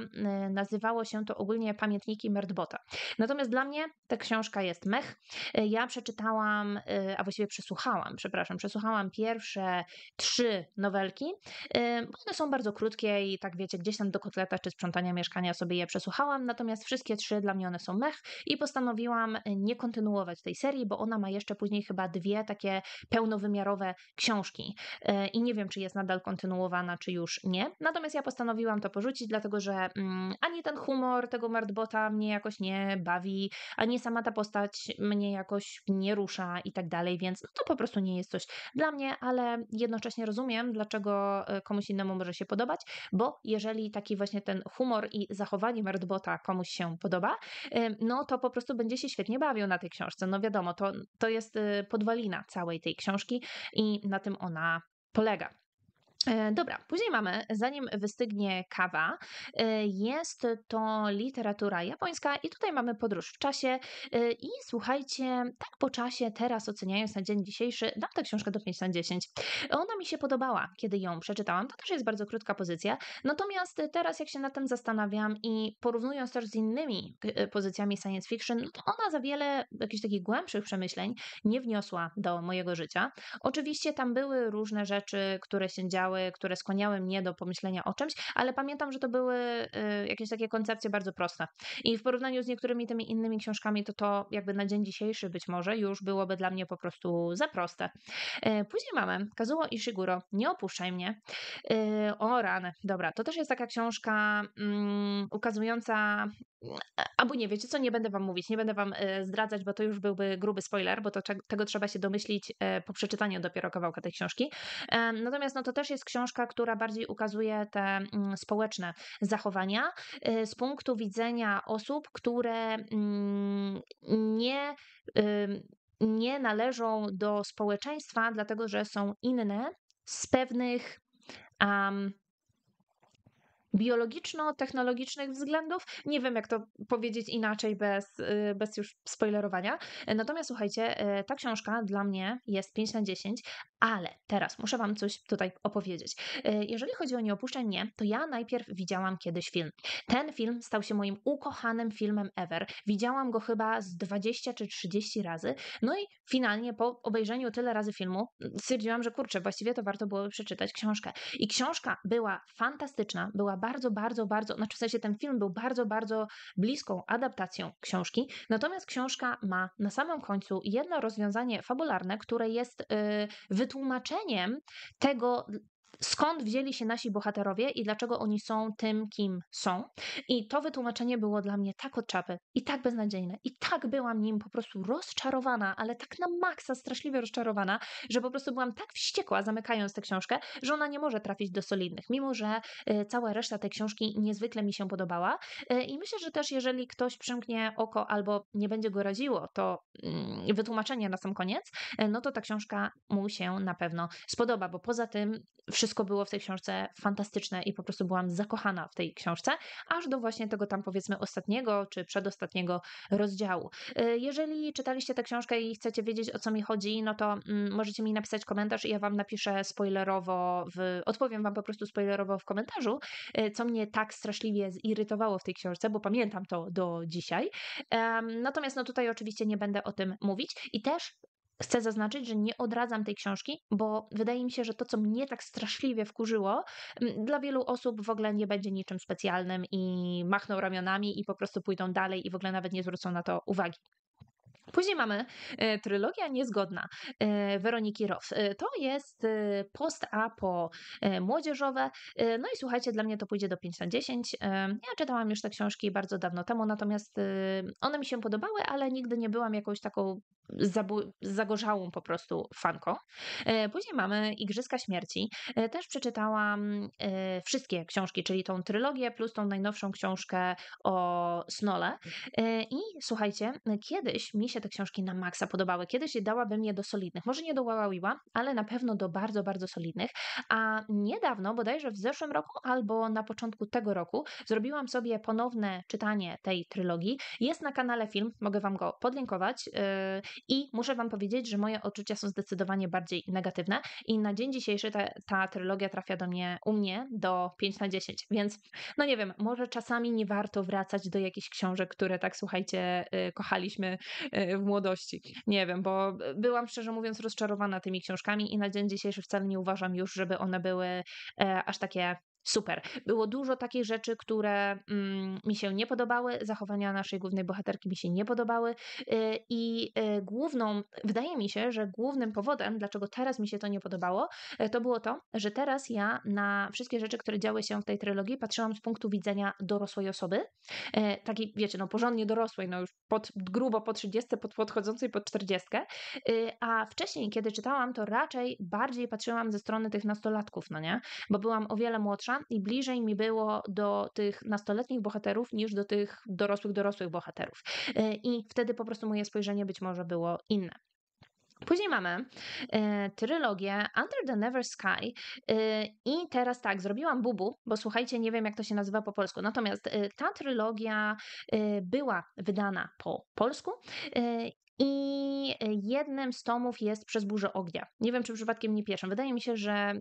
A: nazywało się to ogólnie Pamiętniki Merdbota. Natomiast dla mnie ta książka jest mech. Ja przeczytałam, a właściwie przesłuchałam, przepraszam, przesłuchałam pierwsze trzy nowelki. One są bardzo krótkie i tak wiecie, gdzieś tam do kotleta czy sprzątania mieszkania sobie je przesłuchałam, natomiast natomiast wszystkie trzy dla mnie one są mech i postanowiłam e, nie kontynuować tej serii, bo ona ma jeszcze później chyba dwie takie pełnowymiarowe książki e, i nie wiem, czy jest nadal kontynuowana, czy już nie. Natomiast ja postanowiłam to porzucić, dlatego że mm, ani ten humor tego Martbota mnie jakoś nie bawi, ani sama ta postać mnie jakoś nie rusza i tak dalej, więc no to po prostu nie jest coś dla mnie, ale jednocześnie rozumiem, dlaczego e, komuś innemu może się podobać, bo jeżeli taki właśnie ten humor i zachowanie Martbota komuś się podoba, no to po prostu będzie się świetnie bawił na tej książce. No wiadomo, to, to jest y, podwalina całej tej książki i na tym ona polega. E, dobra, później mamy, zanim wystygnie kawa, e, jest to literatura japońska i tutaj mamy podróż w czasie e, i słuchajcie, tak po czasie, teraz oceniając na dzień dzisiejszy, dam tę książkę do 5 na 10. Ona mi się podobała, kiedy ją przeczytałam, to też jest bardzo krótka pozycja, natomiast teraz jak się nad tym zastanawiam i porównując też z innymi pozycjami science fiction, no to ona za wiele jakichś takich głębszych przemyśleń nie wniosła do mojego życia. Oczywiście tam były różne rzeczy, które się działy, które skłaniały mnie do pomyślenia o czymś, ale pamiętam, że to były y, jakieś takie koncepcje bardzo proste. I w porównaniu z niektórymi tymi innymi książkami, to to jakby na dzień dzisiejszy być może już byłoby dla mnie po prostu za proste. Y, później mamy Kazuo Ishiguro, Nie opuszczaj mnie. Y, o rany, dobra, to też jest taka książka um, ukazująca E, albo nie, wiecie co, nie będę wam mówić, nie będę wam e, zdradzać, bo to już byłby gruby spoiler, bo to, tego trzeba się domyślić e, po przeczytaniu dopiero kawałka tej książki. Natomiast no, to też jest książka, która bardziej ukazuje te mm, społeczne zachowania z punktu widzenia osób, które mm, nie nie należą do społeczeństwa, dlatego że są inne z pewnych um, biologiczno-technologicznych względów. Nie wiem, jak to powiedzieć inaczej bez, y, bez już spoilerowania. Natomiast słuchajcie, y, ta książka dla mnie jest 5 na 10, ale teraz muszę Wam coś tutaj opowiedzieć. Y, jeżeli chodzi o Nie to ja najpierw widziałam kiedyś film. Ten film stał się moim ukochanym filmem ever. Widziałam go chyba z 20 czy 30 razy. No i finalnie po obejrzeniu tyle razy filmu stwierdziłam, że kurczę, właściwie to warto było przeczytać książkę. I książka była fantastyczna, była bardzo, bardzo, bardzo, znaczy w sensie ten film był bardzo, bardzo bliską adaptacją książki, natomiast książka ma na samym końcu jedno rozwiązanie fabularne, które jest y, wytłumaczeniem tego, skąd wzięli się nasi bohaterowie i dlaczego oni są tym, kim są. I to wytłumaczenie było dla mnie tak od czapy i tak beznadziejne. I tak byłam nim po prostu rozczarowana, ale tak na maksa straszliwie rozczarowana, że po prostu byłam tak wściekła, zamykając tę książkę, że ona nie może trafić do solidnych, mimo że y, cała reszta tej książki niezwykle mi się podobała. Y, I myślę, że też jeżeli ktoś przymknie oko albo nie będzie go raziło, to mm, wytłumaczenie na sam koniec, y, no to ta książka mu się na pewno spodoba, bo poza tym wszystko było w tej książce fantastyczne i po prostu byłam zakochana w tej książce, aż do właśnie tego tam powiedzmy ostatniego czy przedostatniego rozdziału. Y, jeżeli czytaliście tę książkę i chcecie wiedzieć o co mi chodzi, no to mm, możecie mi napisać komentarz i ja wam napiszę spoilerowo, w, odpowiem wam po prostu spoilerowo w komentarzu, y, co mnie tak straszliwie zirytowało w tej książce, bo pamiętam to do dzisiaj. Natomiast no tutaj oczywiście nie będę o tym mówić i też Chcę zaznaczyć, że nie odradzam tej książki, bo wydaje mi się, że to, co mnie tak straszliwie wkurzyło, dla wielu osób w ogóle nie będzie niczym specjalnym i machną ramionami i po prostu pójdą dalej i w ogóle nawet nie zwrócą na to uwagi. Później mamy e, trylogia niezgodna e, Weroniki Roth. E, to jest e, post-apo e, młodzieżowe. E, no i słuchajcie, dla mnie to pójdzie do 5 na 10. Ja czytałam już te książki bardzo dawno temu, natomiast one mi się podobały, ale nigdy nie byłam jakąś taką zagorzałą po prostu fanką. Później mamy Igrzyska Śmierci. Też przeczytałam wszystkie książki, czyli tą trylogię plus tą najnowszą książkę o Snole. I słuchajcie, kiedyś mi się te książki na maksa podobały kiedyś je dałabym je do solidnych. Może nie do Wawawiła, ale na pewno do bardzo, bardzo solidnych. A niedawno, bodajże w zeszłym roku albo na początku tego roku, zrobiłam sobie ponowne czytanie tej trylogii. Jest na kanale film, mogę Wam go podlinkować yy, i muszę Wam powiedzieć, że moje odczucia są zdecydowanie bardziej negatywne i na dzień dzisiejszy ta, ta trylogia trafia do mnie, u mnie do 5 na 10, więc no nie wiem, może czasami nie warto wracać do jakichś książek, które tak słuchajcie, yy, kochaliśmy yy, E, w młodości. Nie wiem, bo e, byłam szczerze mówiąc rozczarowana tymi książkami i na dzień dzisiejszy wcale nie uważam już, żeby one były e, aż takie Super. Było dużo takich rzeczy, które mm, mi się nie podobały, zachowania naszej głównej bohaterki mi się nie podobały y, i y, główną, wydaje mi się, że głównym powodem, dlaczego teraz mi się to nie podobało, y, to było to, że teraz ja na wszystkie rzeczy, które działy się w tej trylogii, patrzyłam z punktu widzenia dorosłej osoby, takiej, wiecie, no porządnie dorosłej, no już pod, grubo po 30, pod, podchodzącej pod 40, a wcześniej, kiedy czytałam, to raczej bardziej patrzyłam ze strony tych nastolatków, no nie? Bo byłam o wiele młodsza, starsza i bliżej mi było do tych nastoletnich bohaterów niż do tych dorosłych, dorosłych bohaterów. E, I wtedy po prostu moje spojrzenie być może było inne. Później mamy e, trylogię Under the Never Sky e, i teraz tak, zrobiłam bubu, bo słuchajcie, nie wiem jak to się nazywa po polsku, natomiast e, ta trylogia e, była wydana po polsku e, i jednym z tomów jest Przez burzę ognia. Nie wiem, czy przypadkiem nie pierwszym. Wydaje mi się, że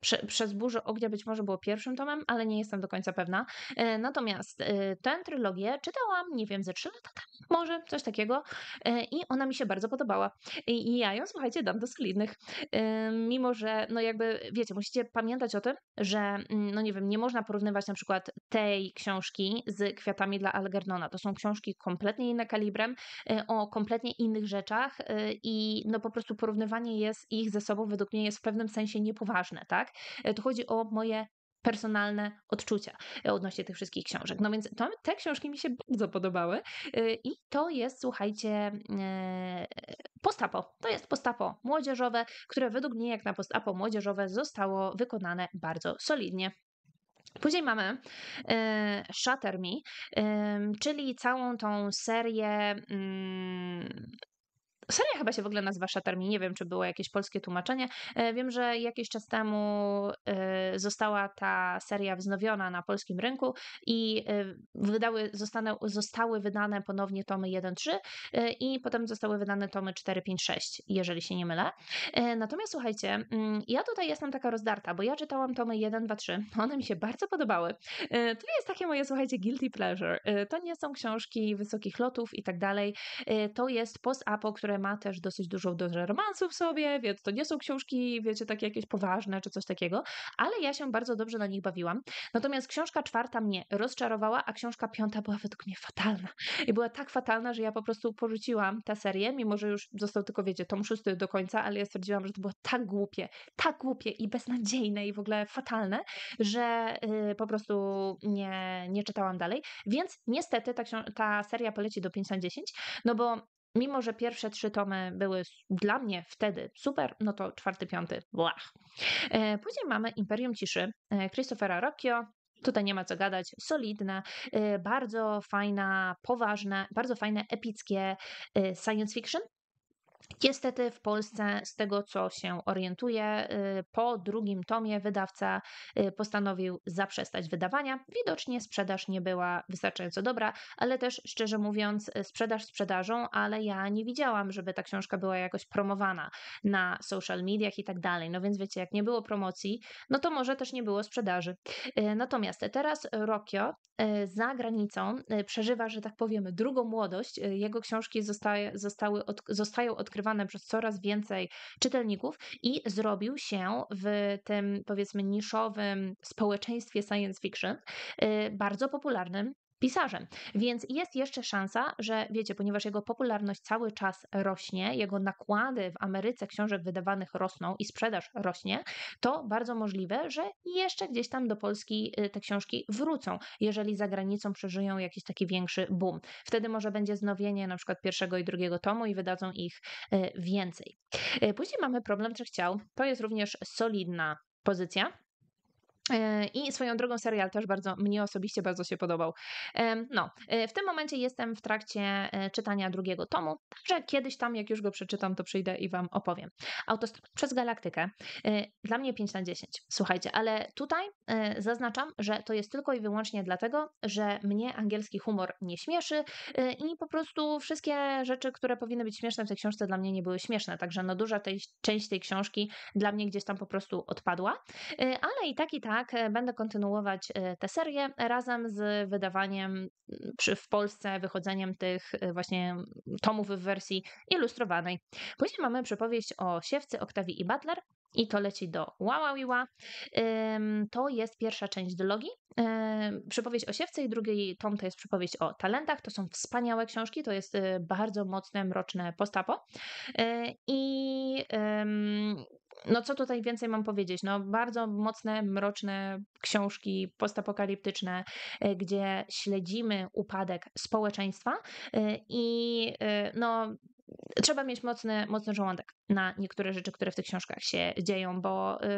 A: Prze przez burzę ognia być może było pierwszym tomem, ale nie jestem do końca pewna. E, natomiast e, tę trylogię czytałam, nie wiem, ze trzy lata temu, może coś takiego e, i ona mi się bardzo podobała. I ja ją, słuchajcie, dam do solidnych. Mimo, że no jakby, wiecie, musicie pamiętać o tym, że mm, no nie wiem, nie można porównywać na przykład tej książki z Kwiatami dla Algernona. To są książki kompletnie inne kalibrem, o kompletnie innych rzeczach i no po prostu porównywanie jest ich ze sobą według mnie jest w pewnym sensie niepoważne, tak? tak? E, tu chodzi o moje personalne odczucia e, odnośnie tych wszystkich książek. No więc to, te książki mi się bardzo podobały e, i to jest, słuchajcie, postapo. To jest postapo młodzieżowe, które według mnie jak na postapo młodzieżowe zostało wykonane bardzo solidnie. Później mamy Shatter Me, czyli całą tą serię mm, Seria chyba się w ogóle nazywa Shutter Nie wiem, czy było jakieś polskie tłumaczenie. E, wiem, że jakiś czas temu e, została ta seria wznowiona na polskim rynku i e, wydały, zostały wydane ponownie tomy 1-3 i potem zostały wydane tomy 4-5-6, jeżeli się nie mylę. Natomiast słuchajcie, mm, ja tutaj jestem taka rozdarta, bo ja czytałam tomy 1-2-3. One mi się bardzo podobały. To jest takie moje, słuchajcie, guilty pleasure. To nie są książki wysokich lotów i tak dalej. To jest post-apo, które ma też dosyć dużą dozę romansów w sobie, więc to nie są książki, wiecie, takie jakieś poważne czy coś takiego, ale ja się bardzo dobrze na nich bawiłam. Natomiast książka czwarta mnie rozczarowała, a książka piąta była według mnie fatalna. I była tak fatalna, że ja po prostu porzuciłam tę serię, mimo że już został tylko, wiecie, tom szósty do końca, ale ja stwierdziłam, że to było tak głupie, tak głupie i beznadziejne i w ogóle fatalne, że yy, po prostu nie, nie czytałam dalej. Więc niestety ta, ta seria poleci do 5 na 10, no bo Mimo, że pierwsze trzy tomy były dla mnie wtedy super, no to czwarty, piąty, blach. E, później mamy Imperium Ciszy e, Christophera Rocchio, Tutaj nie ma co gadać, solidna, e, bardzo fajna, poważna, bardzo fajne, epickie science fiction, Niestety w Polsce, z tego co się orientuję, y, po drugim tomie wydawca y, postanowił zaprzestać wydawania. Widocznie sprzedaż nie była wystarczająco dobra, ale też szczerze mówiąc, sprzedaż sprzedażą, ale ja nie widziałam, żeby ta książka była jakoś promowana na social mediach i tak dalej. No więc wiecie, jak nie było promocji, no to może też nie było sprzedaży. Y, natomiast teraz Rokio za granicą przeżywa, że tak powiem, drugą młodość. Jego książki zostały zostały od, zostają od odkrywane przez coraz więcej czytelników i zrobił się w tym powiedzmy niszowym społeczeństwie science fiction y, bardzo popularnym pisarzem. Więc jest jeszcze szansa, że wiecie, ponieważ jego popularność cały czas rośnie, jego nakłady w Ameryce książek wydawanych rosną i sprzedaż rośnie, to bardzo możliwe, że jeszcze gdzieś tam do Polski y, te książki wrócą, jeżeli za granicą przeżyją jakiś taki większy boom. Wtedy może będzie znowienie na przykład pierwszego i drugiego tomu i wydadzą ich y, więcej. Y, później mamy problem trzech chciał. To jest również solidna pozycja. E, I swoją drogą serial też bardzo, mnie osobiście bardzo się podobał. No, e, w tym momencie jestem w trakcie e, czytania drugiego tomu, także kiedyś tam, jak już go przeczytam, to przyjdę i Wam opowiem. Autostrada przez galaktykę. Dla mnie 5 na 10. Słuchajcie, ale tutaj zaznaczam, że to jest tylko i wyłącznie dlatego, że mnie angielski humor nie śmieszy i po prostu wszystkie rzeczy, które powinny być śmieszne w tej książce, dla mnie nie były śmieszne. Także no, duża tej, część tej książki dla mnie gdzieś tam po prostu odpadła, ale i tak i tak jednak e, będę kontynuować e, tę serię razem z wydawaniem mm, przy, w Polsce, wychodzeniem tych e, właśnie tomów w wersji ilustrowanej. Później mamy przypowieść o siewcy Oktawii i Butler, i to leci do Wawawiła. To jest pierwsza część dylogii. Przypowieść o siewce i drugi tom to jest przypowieść o talentach. To są wspaniałe książki, to jest bardzo mocne, mroczne postapo. I no co tutaj więcej mam powiedzieć? No bardzo mocne, mroczne książki postapokaliptyczne, e, gdzie śledzimy upadek społeczeństwa e, i e, no trzeba mieć mocny, mocny żołądek na niektóre rzeczy, które w tych książkach się dzieją, bo y,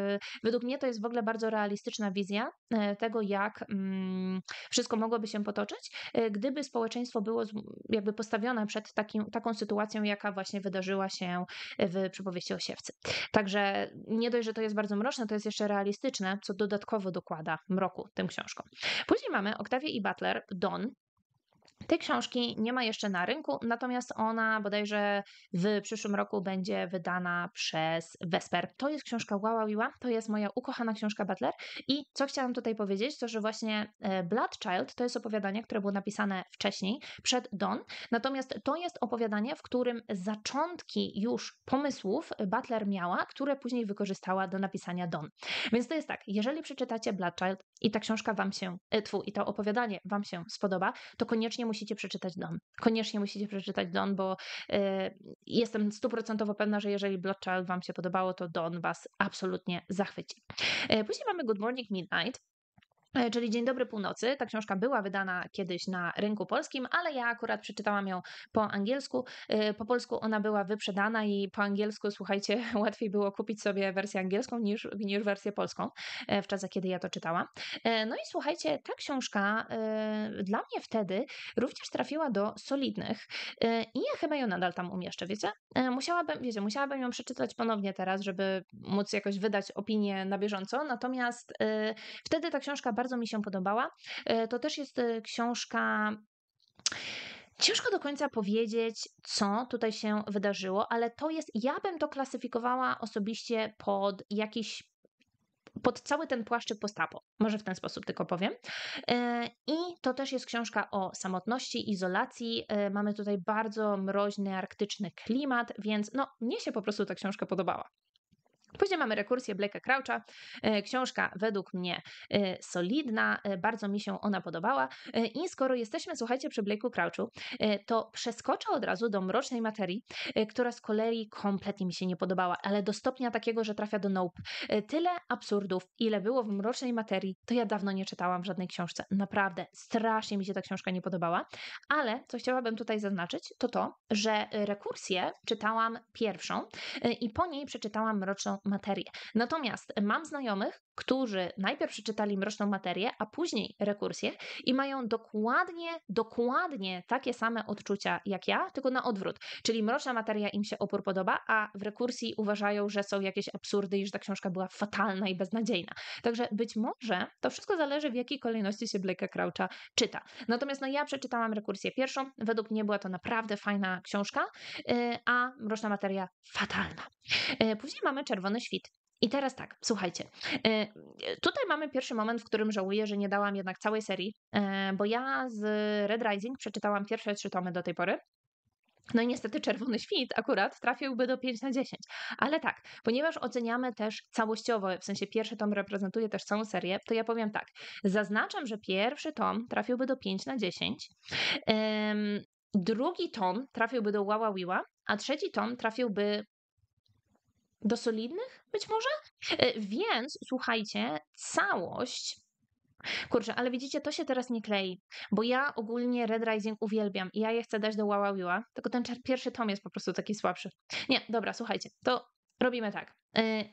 A: według mnie to jest w ogóle bardzo realistyczna wizja y, tego, jak mm, wszystko mogłoby się potoczyć, y, gdyby społeczeństwo było jakby postawione przed takim, taką sytuacją, jaka właśnie wydarzyła się w przypowieści o siewcy. Także nie dość, że to jest bardzo mroczne, to jest jeszcze realistyczne, co dodatkowo dokłada mroku tym książkom. Później mamy Octavia i e. Butler, Don, tej książki nie ma jeszcze na rynku, natomiast ona bodajże w przyszłym roku będzie wydana przez Vesper. To jest książka Wawa Wiła, to jest moja ukochana książka Butler i co chciałam tutaj powiedzieć, to że właśnie e, Blood Child to jest opowiadanie, które było napisane wcześniej, przed Don, natomiast to jest opowiadanie, w którym zaczątki już pomysłów Butler miała, które później wykorzystała do napisania Don. Więc to jest tak, jeżeli przeczytacie Blood Child i ta książka wam się, e, twój i to opowiadanie wam się spodoba, to koniecznie musicie przeczytać Don. Koniecznie musicie przeczytać Don, bo y, jestem stuprocentowo pewna, że jeżeli Bloodchild Wam się podobało, to Don Was absolutnie zachwyci. Y, później mamy Good Morning Midnight. E, czyli Dzień dobry północy. Ta książka była wydana kiedyś na rynku polskim, ale ja akurat przeczytałam ją po angielsku. E, po polsku ona była wyprzedana i po angielsku, słuchajcie, łatwiej było kupić sobie wersję angielską niż, niż wersję polską e, w czasach kiedy ja to czytałam. No i słuchajcie, ta książka dla mnie wtedy również trafiła do solidnych i ja chyba ją nadal tam umieszczę, wiecie? Musiałabym, wiecie, musiałabym ją przeczytać ponownie teraz, żeby móc jakoś wydać opinię na bieżąco, natomiast wtedy ta książka bardzo mi się podobała. E, to też jest e, książka. Ciężko do końca powiedzieć, co tutaj się wydarzyło, ale to jest, ja bym to klasyfikowała osobiście pod jakiś pod cały ten płaszczyk postapo. Może w ten sposób tylko powiem. E, I to też jest książka o samotności, izolacji. Mamy tutaj bardzo mroźny, arktyczny klimat, więc no, mnie się po prostu ta książka podobała. Później mamy rekursję Blake'a Croucha. E, książka według mnie e, solidna, e, bardzo mi się ona podobała. I skoro jesteśmy, słuchajcie, przy Blake'u Crouchu, to przeskoczę od razu do Mrocznej Materii, która z kolei kompletnie mi się nie podobała, ale do stopnia takiego, że trafia do Nope. Tyle absurdów, ile było w Mrocznej Materii, to ja dawno nie czytałam w żadnej książce. Naprawdę, strasznie mi się ta książka nie podobała. Ale co chciałabym tutaj zaznaczyć, to to, że rekursję czytałam pierwszą i po niej przeczytałam Mroczną materię. Natomiast mam znajomych, którzy najpierw przeczytali mroczną materię, a później rekursję i mają dokładnie, dokładnie takie same odczucia jak ja, tylko na odwrót. Czyli mroczna materia im się opór podoba, a w rekursji uważają, że są jakieś absurdy i że ta książka była fatalna i beznadziejna. Także być może to wszystko zależy, w jakiej kolejności się Blake'a Croucha czyta. Natomiast no, ja przeczytałam rekursję pierwszą, według mnie była to naprawdę fajna książka, y, a mroczna materia fatalna. Y, później mamy Czerwony Świt. I teraz tak, słuchajcie. Y, tutaj mamy pierwszy moment, w którym żałuję, że nie dałam jednak całej serii, y, bo ja z Red Rising przeczytałam pierwsze trzy tomy do tej pory. No i niestety czerwony świt akurat trafiłby do 5 na 10. Ale tak, ponieważ oceniamy też całościowo, w sensie pierwszy tom reprezentuje też całą serię, to ja powiem tak. Zaznaczam, że pierwszy tom trafiłby do 5 na 10. Um, drugi tom trafiłby do Wawa Wiła, a trzeci tom trafiłby do solidnych być może? E, więc słuchajcie, całość Kurczę, ale widzicie, to się teraz nie klei, bo ja ogólnie Red Rising uwielbiam i ja je chcę dać do Wawa Wiła, tylko ten pierwszy tom jest po prostu taki słabszy. Nie, dobra, słuchajcie, to robimy tak. E,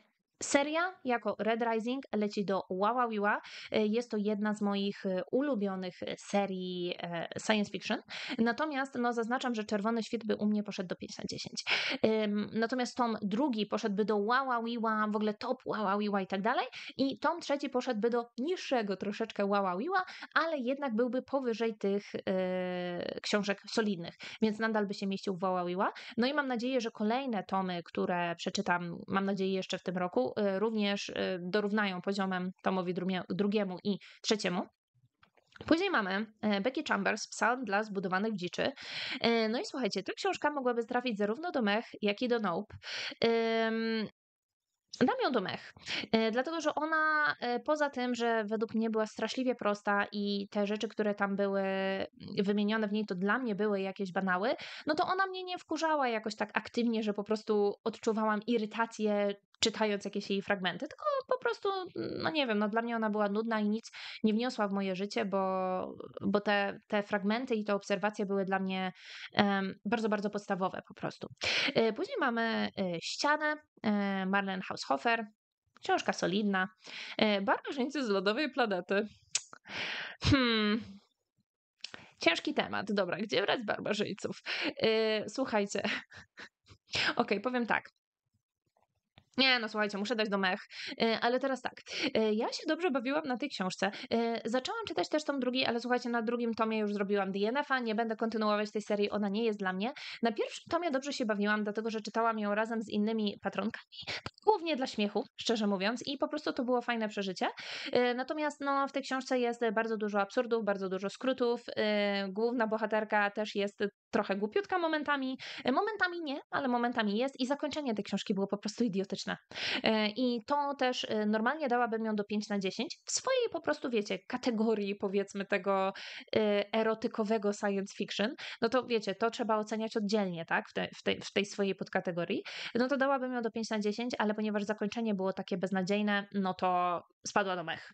A: Seria jako Red Rising leci do Wawawiła. Y, jest to jedna z moich y, ulubionych y, serii e, science fiction. Natomiast no, zaznaczam, że Czerwony Świt by u mnie poszedł do 5 na 10. Natomiast tom drugi poszedłby do Wawawiła, w ogóle top Wawawiła i tak dalej. I tom trzeci poszedłby do niższego troszeczkę Wawawiła, ale jednak byłby powyżej tych książek solidnych, więc nadal by się mieścił w Wawawiła. No i mam nadzieję, że kolejne tomy, które przeczytam, mam nadzieję jeszcze w tym roku, Y, również y, dorównają poziomem tomowi drugiemu i trzeciemu. Później mamy y, Becky Chambers, Psalm dla zbudowanych dziczy. No i słuchajcie, ta książka mogłaby trafić zarówno do Mech, jak i do Nope. Dam ją do mech, dlatego że ona poza tym, że według mnie była straszliwie prosta i te rzeczy, które tam były wymienione w niej, to dla mnie były jakieś banały, no to ona mnie nie wkurzała jakoś tak aktywnie, że po prostu odczuwałam irytację czytając jakieś jej fragmenty, tylko po prostu, no nie wiem, no dla mnie ona była nudna i nic nie wniosła w moje życie, bo, bo te, te fragmenty i te obserwacje były dla mnie um, bardzo, bardzo podstawowe po prostu. E, później mamy e, Ścianę, e, Marlen Haushofer, książka solidna, Barbarzyńcy z lodowej planety. Hmm, Ciężki temat. Dobra, gdzie brać barbarzyńców? Yy, słuchajcie. Okej, okay, powiem tak. Nie, no słuchajcie, muszę dać do mech. E, ale teraz tak, e, ja się dobrze bawiłam na tej książce. E, zaczęłam czytać też tom drugi, ale słuchajcie, na drugim tomie już zrobiłam DNF-a, nie będę kontynuować tej serii, ona nie jest dla mnie. Na pierwszym tomie dobrze się bawiłam, dlatego że czytałam ją razem z innymi patronkami, głównie dla śmiechu, szczerze mówiąc, i po prostu to było fajne przeżycie. Natomiast no, w tej książce jest bardzo dużo absurdów, bardzo dużo skrótów. Główna bohaterka też jest trochę głupiutka momentami, momentami nie, ale momentami jest i zakończenie tej książki było po prostu idiotyczne E, I to też e, normalnie dałabym ją do 5 na 10 w swojej po prostu, wiecie, kategorii powiedzmy tego e, erotykowego science fiction, no to wiecie, to trzeba oceniać oddzielnie, tak, w, te, w, tej, w tej swojej podkategorii, no to dałabym ją do 5 na 10, ale ponieważ zakończenie było takie beznadziejne, no to spadła do mech.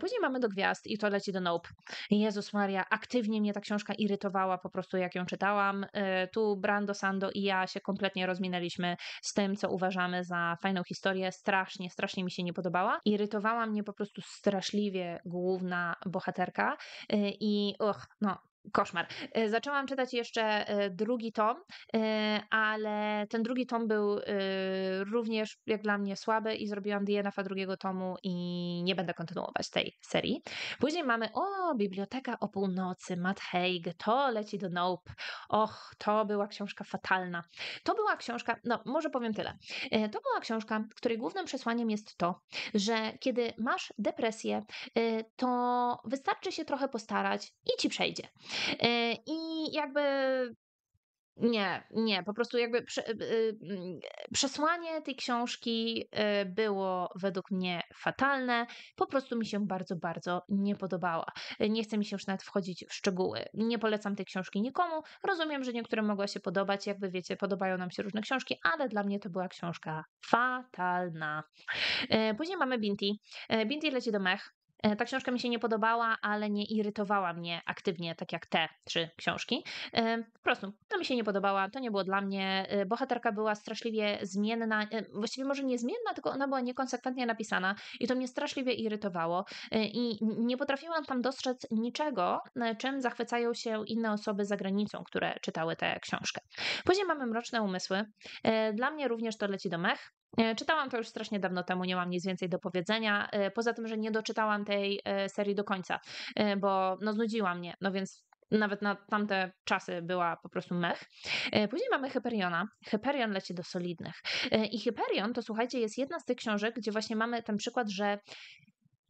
A: Później mamy do gwiazd i to leci do Nope. Jezus Maria, aktywnie mnie ta książka irytowała po prostu jak ją czytałam. Tu Brando Sando i ja się kompletnie rozminęliśmy z tym, co uważamy za fajną historię, strasznie, strasznie mi się nie podobała. Irytowała mnie po prostu straszliwie główna bohaterka y, i och, no, koszmar. E, zaczęłam czytać jeszcze e, drugi tom, e, ale ten drugi tom był również jak dla mnie słaby i zrobiłam DNF-a drugiego tomu i nie będę kontynuować tej serii. Później mamy, o, Biblioteka o północy, Matt Haig, to leci do Nope. Och, to była książka fatalna. To była książka, no może powiem tyle. To była książka, której głównym przesłaniem jest to, że kiedy masz depresję, to wystarczy się trochę postarać i ci przejdzie. E, I jakby nie, nie, po prostu jakby e, y, mm, przesłanie tej książki e, było według mnie fatalne. Po prostu mi się bardzo, bardzo nie podobała. Nie chcę mi się już nawet wchodzić w szczegóły. Nie polecam tej książki nikomu. Rozumiem, że niektórym mogła się podobać, jakby wiecie, podobają nam się różne książki, ale dla mnie to była książka fatalna. Później mamy Binti. Binti leci do Mech. E, ta książka mi się nie podobała, ale nie irytowała mnie aktywnie, tak jak te trzy książki. E, po prostu, to mi się nie podobała, to nie było dla mnie. E, bohaterka była straszliwie zmienna, właściwie może nie zmienna, tylko ona była niekonsekwentnie napisana i to mnie straszliwie irytowało i nie potrafiłam tam dostrzec niczego, czym zachwycają się inne osoby za granicą, które czytały tę książkę. Później mamy Mroczne Umysły. Dla mnie również to leci do mech. E, czytałam to już strasznie dawno temu, nie mam nic więcej do powiedzenia. E, poza tym, że nie doczytałam tej e, serii do końca, bo no znudziła mnie, no więc nawet na tamte czasy była po prostu mech. Później mamy Hyperiona. Hyperion leci do solidnych. I Hyperion to słuchajcie, jest jedna z tych książek, gdzie właśnie mamy ten przykład, że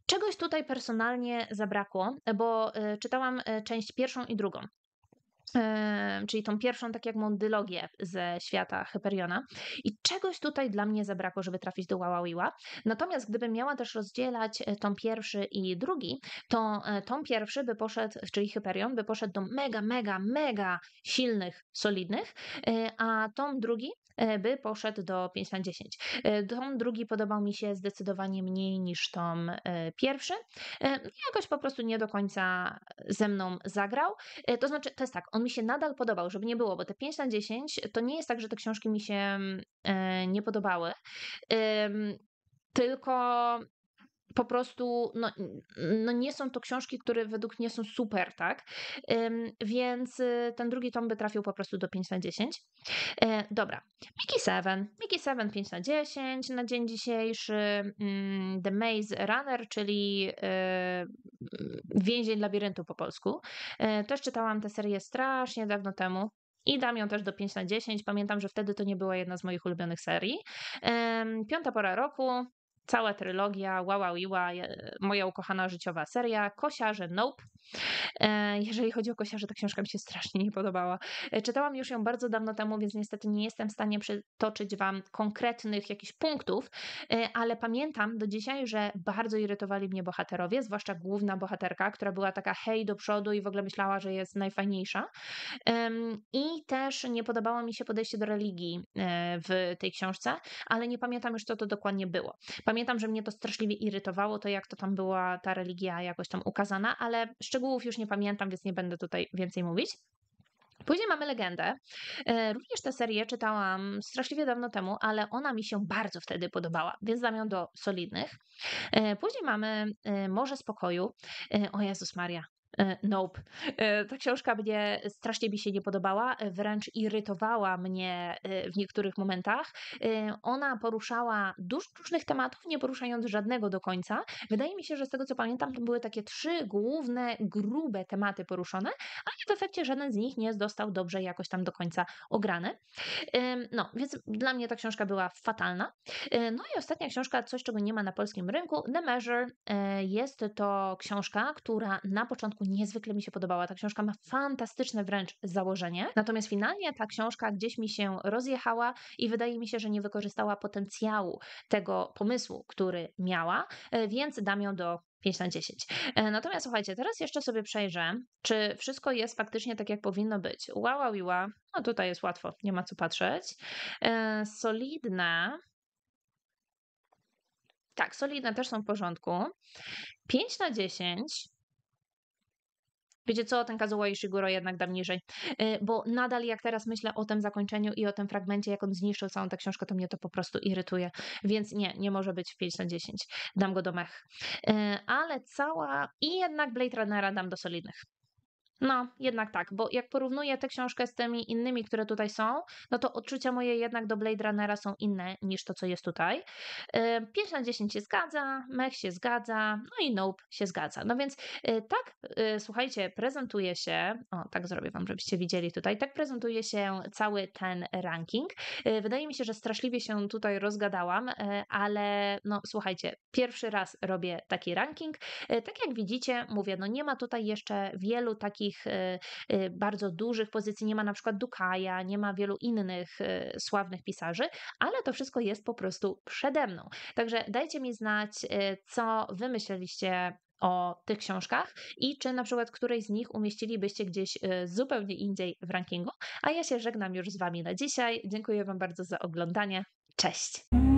A: Czegoś tutaj personalnie zabrakło, bo czytałam część pierwszą i drugą czyli tą pierwszą, tak jak mondylogię ze świata Hyperiona. I czegoś tutaj dla mnie zabrakło, żeby trafić do Wawawiła. Natomiast gdybym miała też rozdzielać e, tom pierwszy i drugi, to e, tom pierwszy by poszedł, czyli Hyperion, by poszedł do mega, mega, mega silnych, solidnych, e, a tom drugi E, by poszedł do 5 na 10. E, tom drugi podobał mi się zdecydowanie mniej niż tom e, pierwszy. Jakoś po prostu nie do końca ze mną zagrał. To znaczy, to jest tak, on mi się nadal podobał, żeby nie było, bo te 5 na 10 to nie jest tak, że te książki mi się nie podobały. Tylko po prostu no, no, nie są to książki, które według mnie są super, tak? Więc y, ten drugi tom by trafił po prostu do 5 na 10. E, dobra, Mickey Seven. Mickey Seven 5 na 10 na dzień dzisiejszy. Mm, The Maze Runner, czyli e, mm, Więzień Labiryntu po polsku. E, też czytałam tę serię strasznie dawno temu. I dam ją też do 5 na 10. Pamiętam, że wtedy to nie była jedna z moich ulubionych serii. Piąta pora roku, cała trylogia, Wawa iła, moja ukochana życiowa seria, Kosia, że nope, E, jeżeli chodzi o kosiarze, ta książka mi się strasznie nie podobała. E, czytałam już ją bardzo dawno temu, więc niestety nie jestem w stanie przytoczyć Wam konkretnych jakichś punktów, e, ale pamiętam do dzisiaj, że bardzo irytowali mnie bohaterowie, zwłaszcza główna bohaterka, która była taka hej do przodu i w ogóle myślała, że jest najfajniejsza. I też nie podobało mi się podejście do religii w tej książce, ale nie pamiętam już, co to dokładnie było. Pamiętam, że mnie to straszliwie irytowało, to jak to tam była ta religia jakoś tam ukazana, ale Szczegółów już nie pamiętam, więc nie będę tutaj więcej mówić. Później mamy legendę. E, również tę serię czytałam straszliwie dawno temu, ale ona mi się bardzo wtedy podobała, więc dam ją do solidnych. E, później mamy e, Morze Spokoju. O Jezus Maria, E, nope. E, ta książka mnie strasznie mi się nie podobała, e, wręcz irytowała mnie w niektórych momentach. Ona poruszała dużo różnych tematów, nie poruszając żadnego do końca. Wydaje mi się, że z tego co pamiętam, to były takie trzy główne, grube tematy poruszone, ale w efekcie żaden z nich nie został dobrze jakoś tam do końca ograny. No, więc dla mnie ta książka była fatalna. No i ostatnia książka, coś czego nie ma na polskim rynku, The Measure. Jest to książka, która na początku niezwykle mi się podobała. Ta książka ma fantastyczne wręcz założenie, natomiast finalnie ta książka gdzieś mi się rozjechała i wydaje mi się, że nie wykorzystała potencjału tego pomysłu, który miała, e, więc dam ją do 5 na 10. E, natomiast słuchajcie, teraz jeszcze sobie przejrzę, czy wszystko jest faktycznie tak, jak powinno być. Wow, wow, wow. No tutaj jest łatwo, nie ma co patrzeć. E, solidne. Tak, solidne też są w porządku. 5 na 10 Wiecie co, ten Kazuo Ishiguro jednak dam niżej, e, bo nadal jak teraz myślę o tym zakończeniu i o tym fragmencie, jak on zniszczył całą tę książkę, to mnie to po prostu irytuje, więc nie, nie może być 5 na 10, dam go do mech. E, ale cała i jednak Blade Runnera dam do solidnych. No, jednak tak, bo jak porównuję tę książkę z tymi innymi, które tutaj są, no to odczucia moje jednak do Blade Runnera są inne niż to, co jest tutaj. 5 na 10 się zgadza, Mech się zgadza, no i Nope się zgadza. No więc y, tak, y, słuchajcie, prezentuje się, o tak zrobię wam, żebyście widzieli tutaj, tak prezentuje się cały ten ranking. Y, wydaje mi się, że straszliwie się tutaj rozgadałam, ale no słuchajcie, pierwszy raz robię taki ranking. Tak jak widzicie, mówię, no nie ma tutaj jeszcze wielu takich takich e, e, bardzo dużych pozycji, nie ma na przykład Dukaja, nie ma wielu innych e, sławnych pisarzy, ale to wszystko jest po prostu przede mną. Także dajcie mi znać, co wy myśleliście o tych książkach i czy na przykład której z nich umieścilibyście gdzieś zupełnie indziej w rankingu. A ja się żegnam już z Wami na dzisiaj. Dziękuję Wam bardzo za oglądanie. Cześć!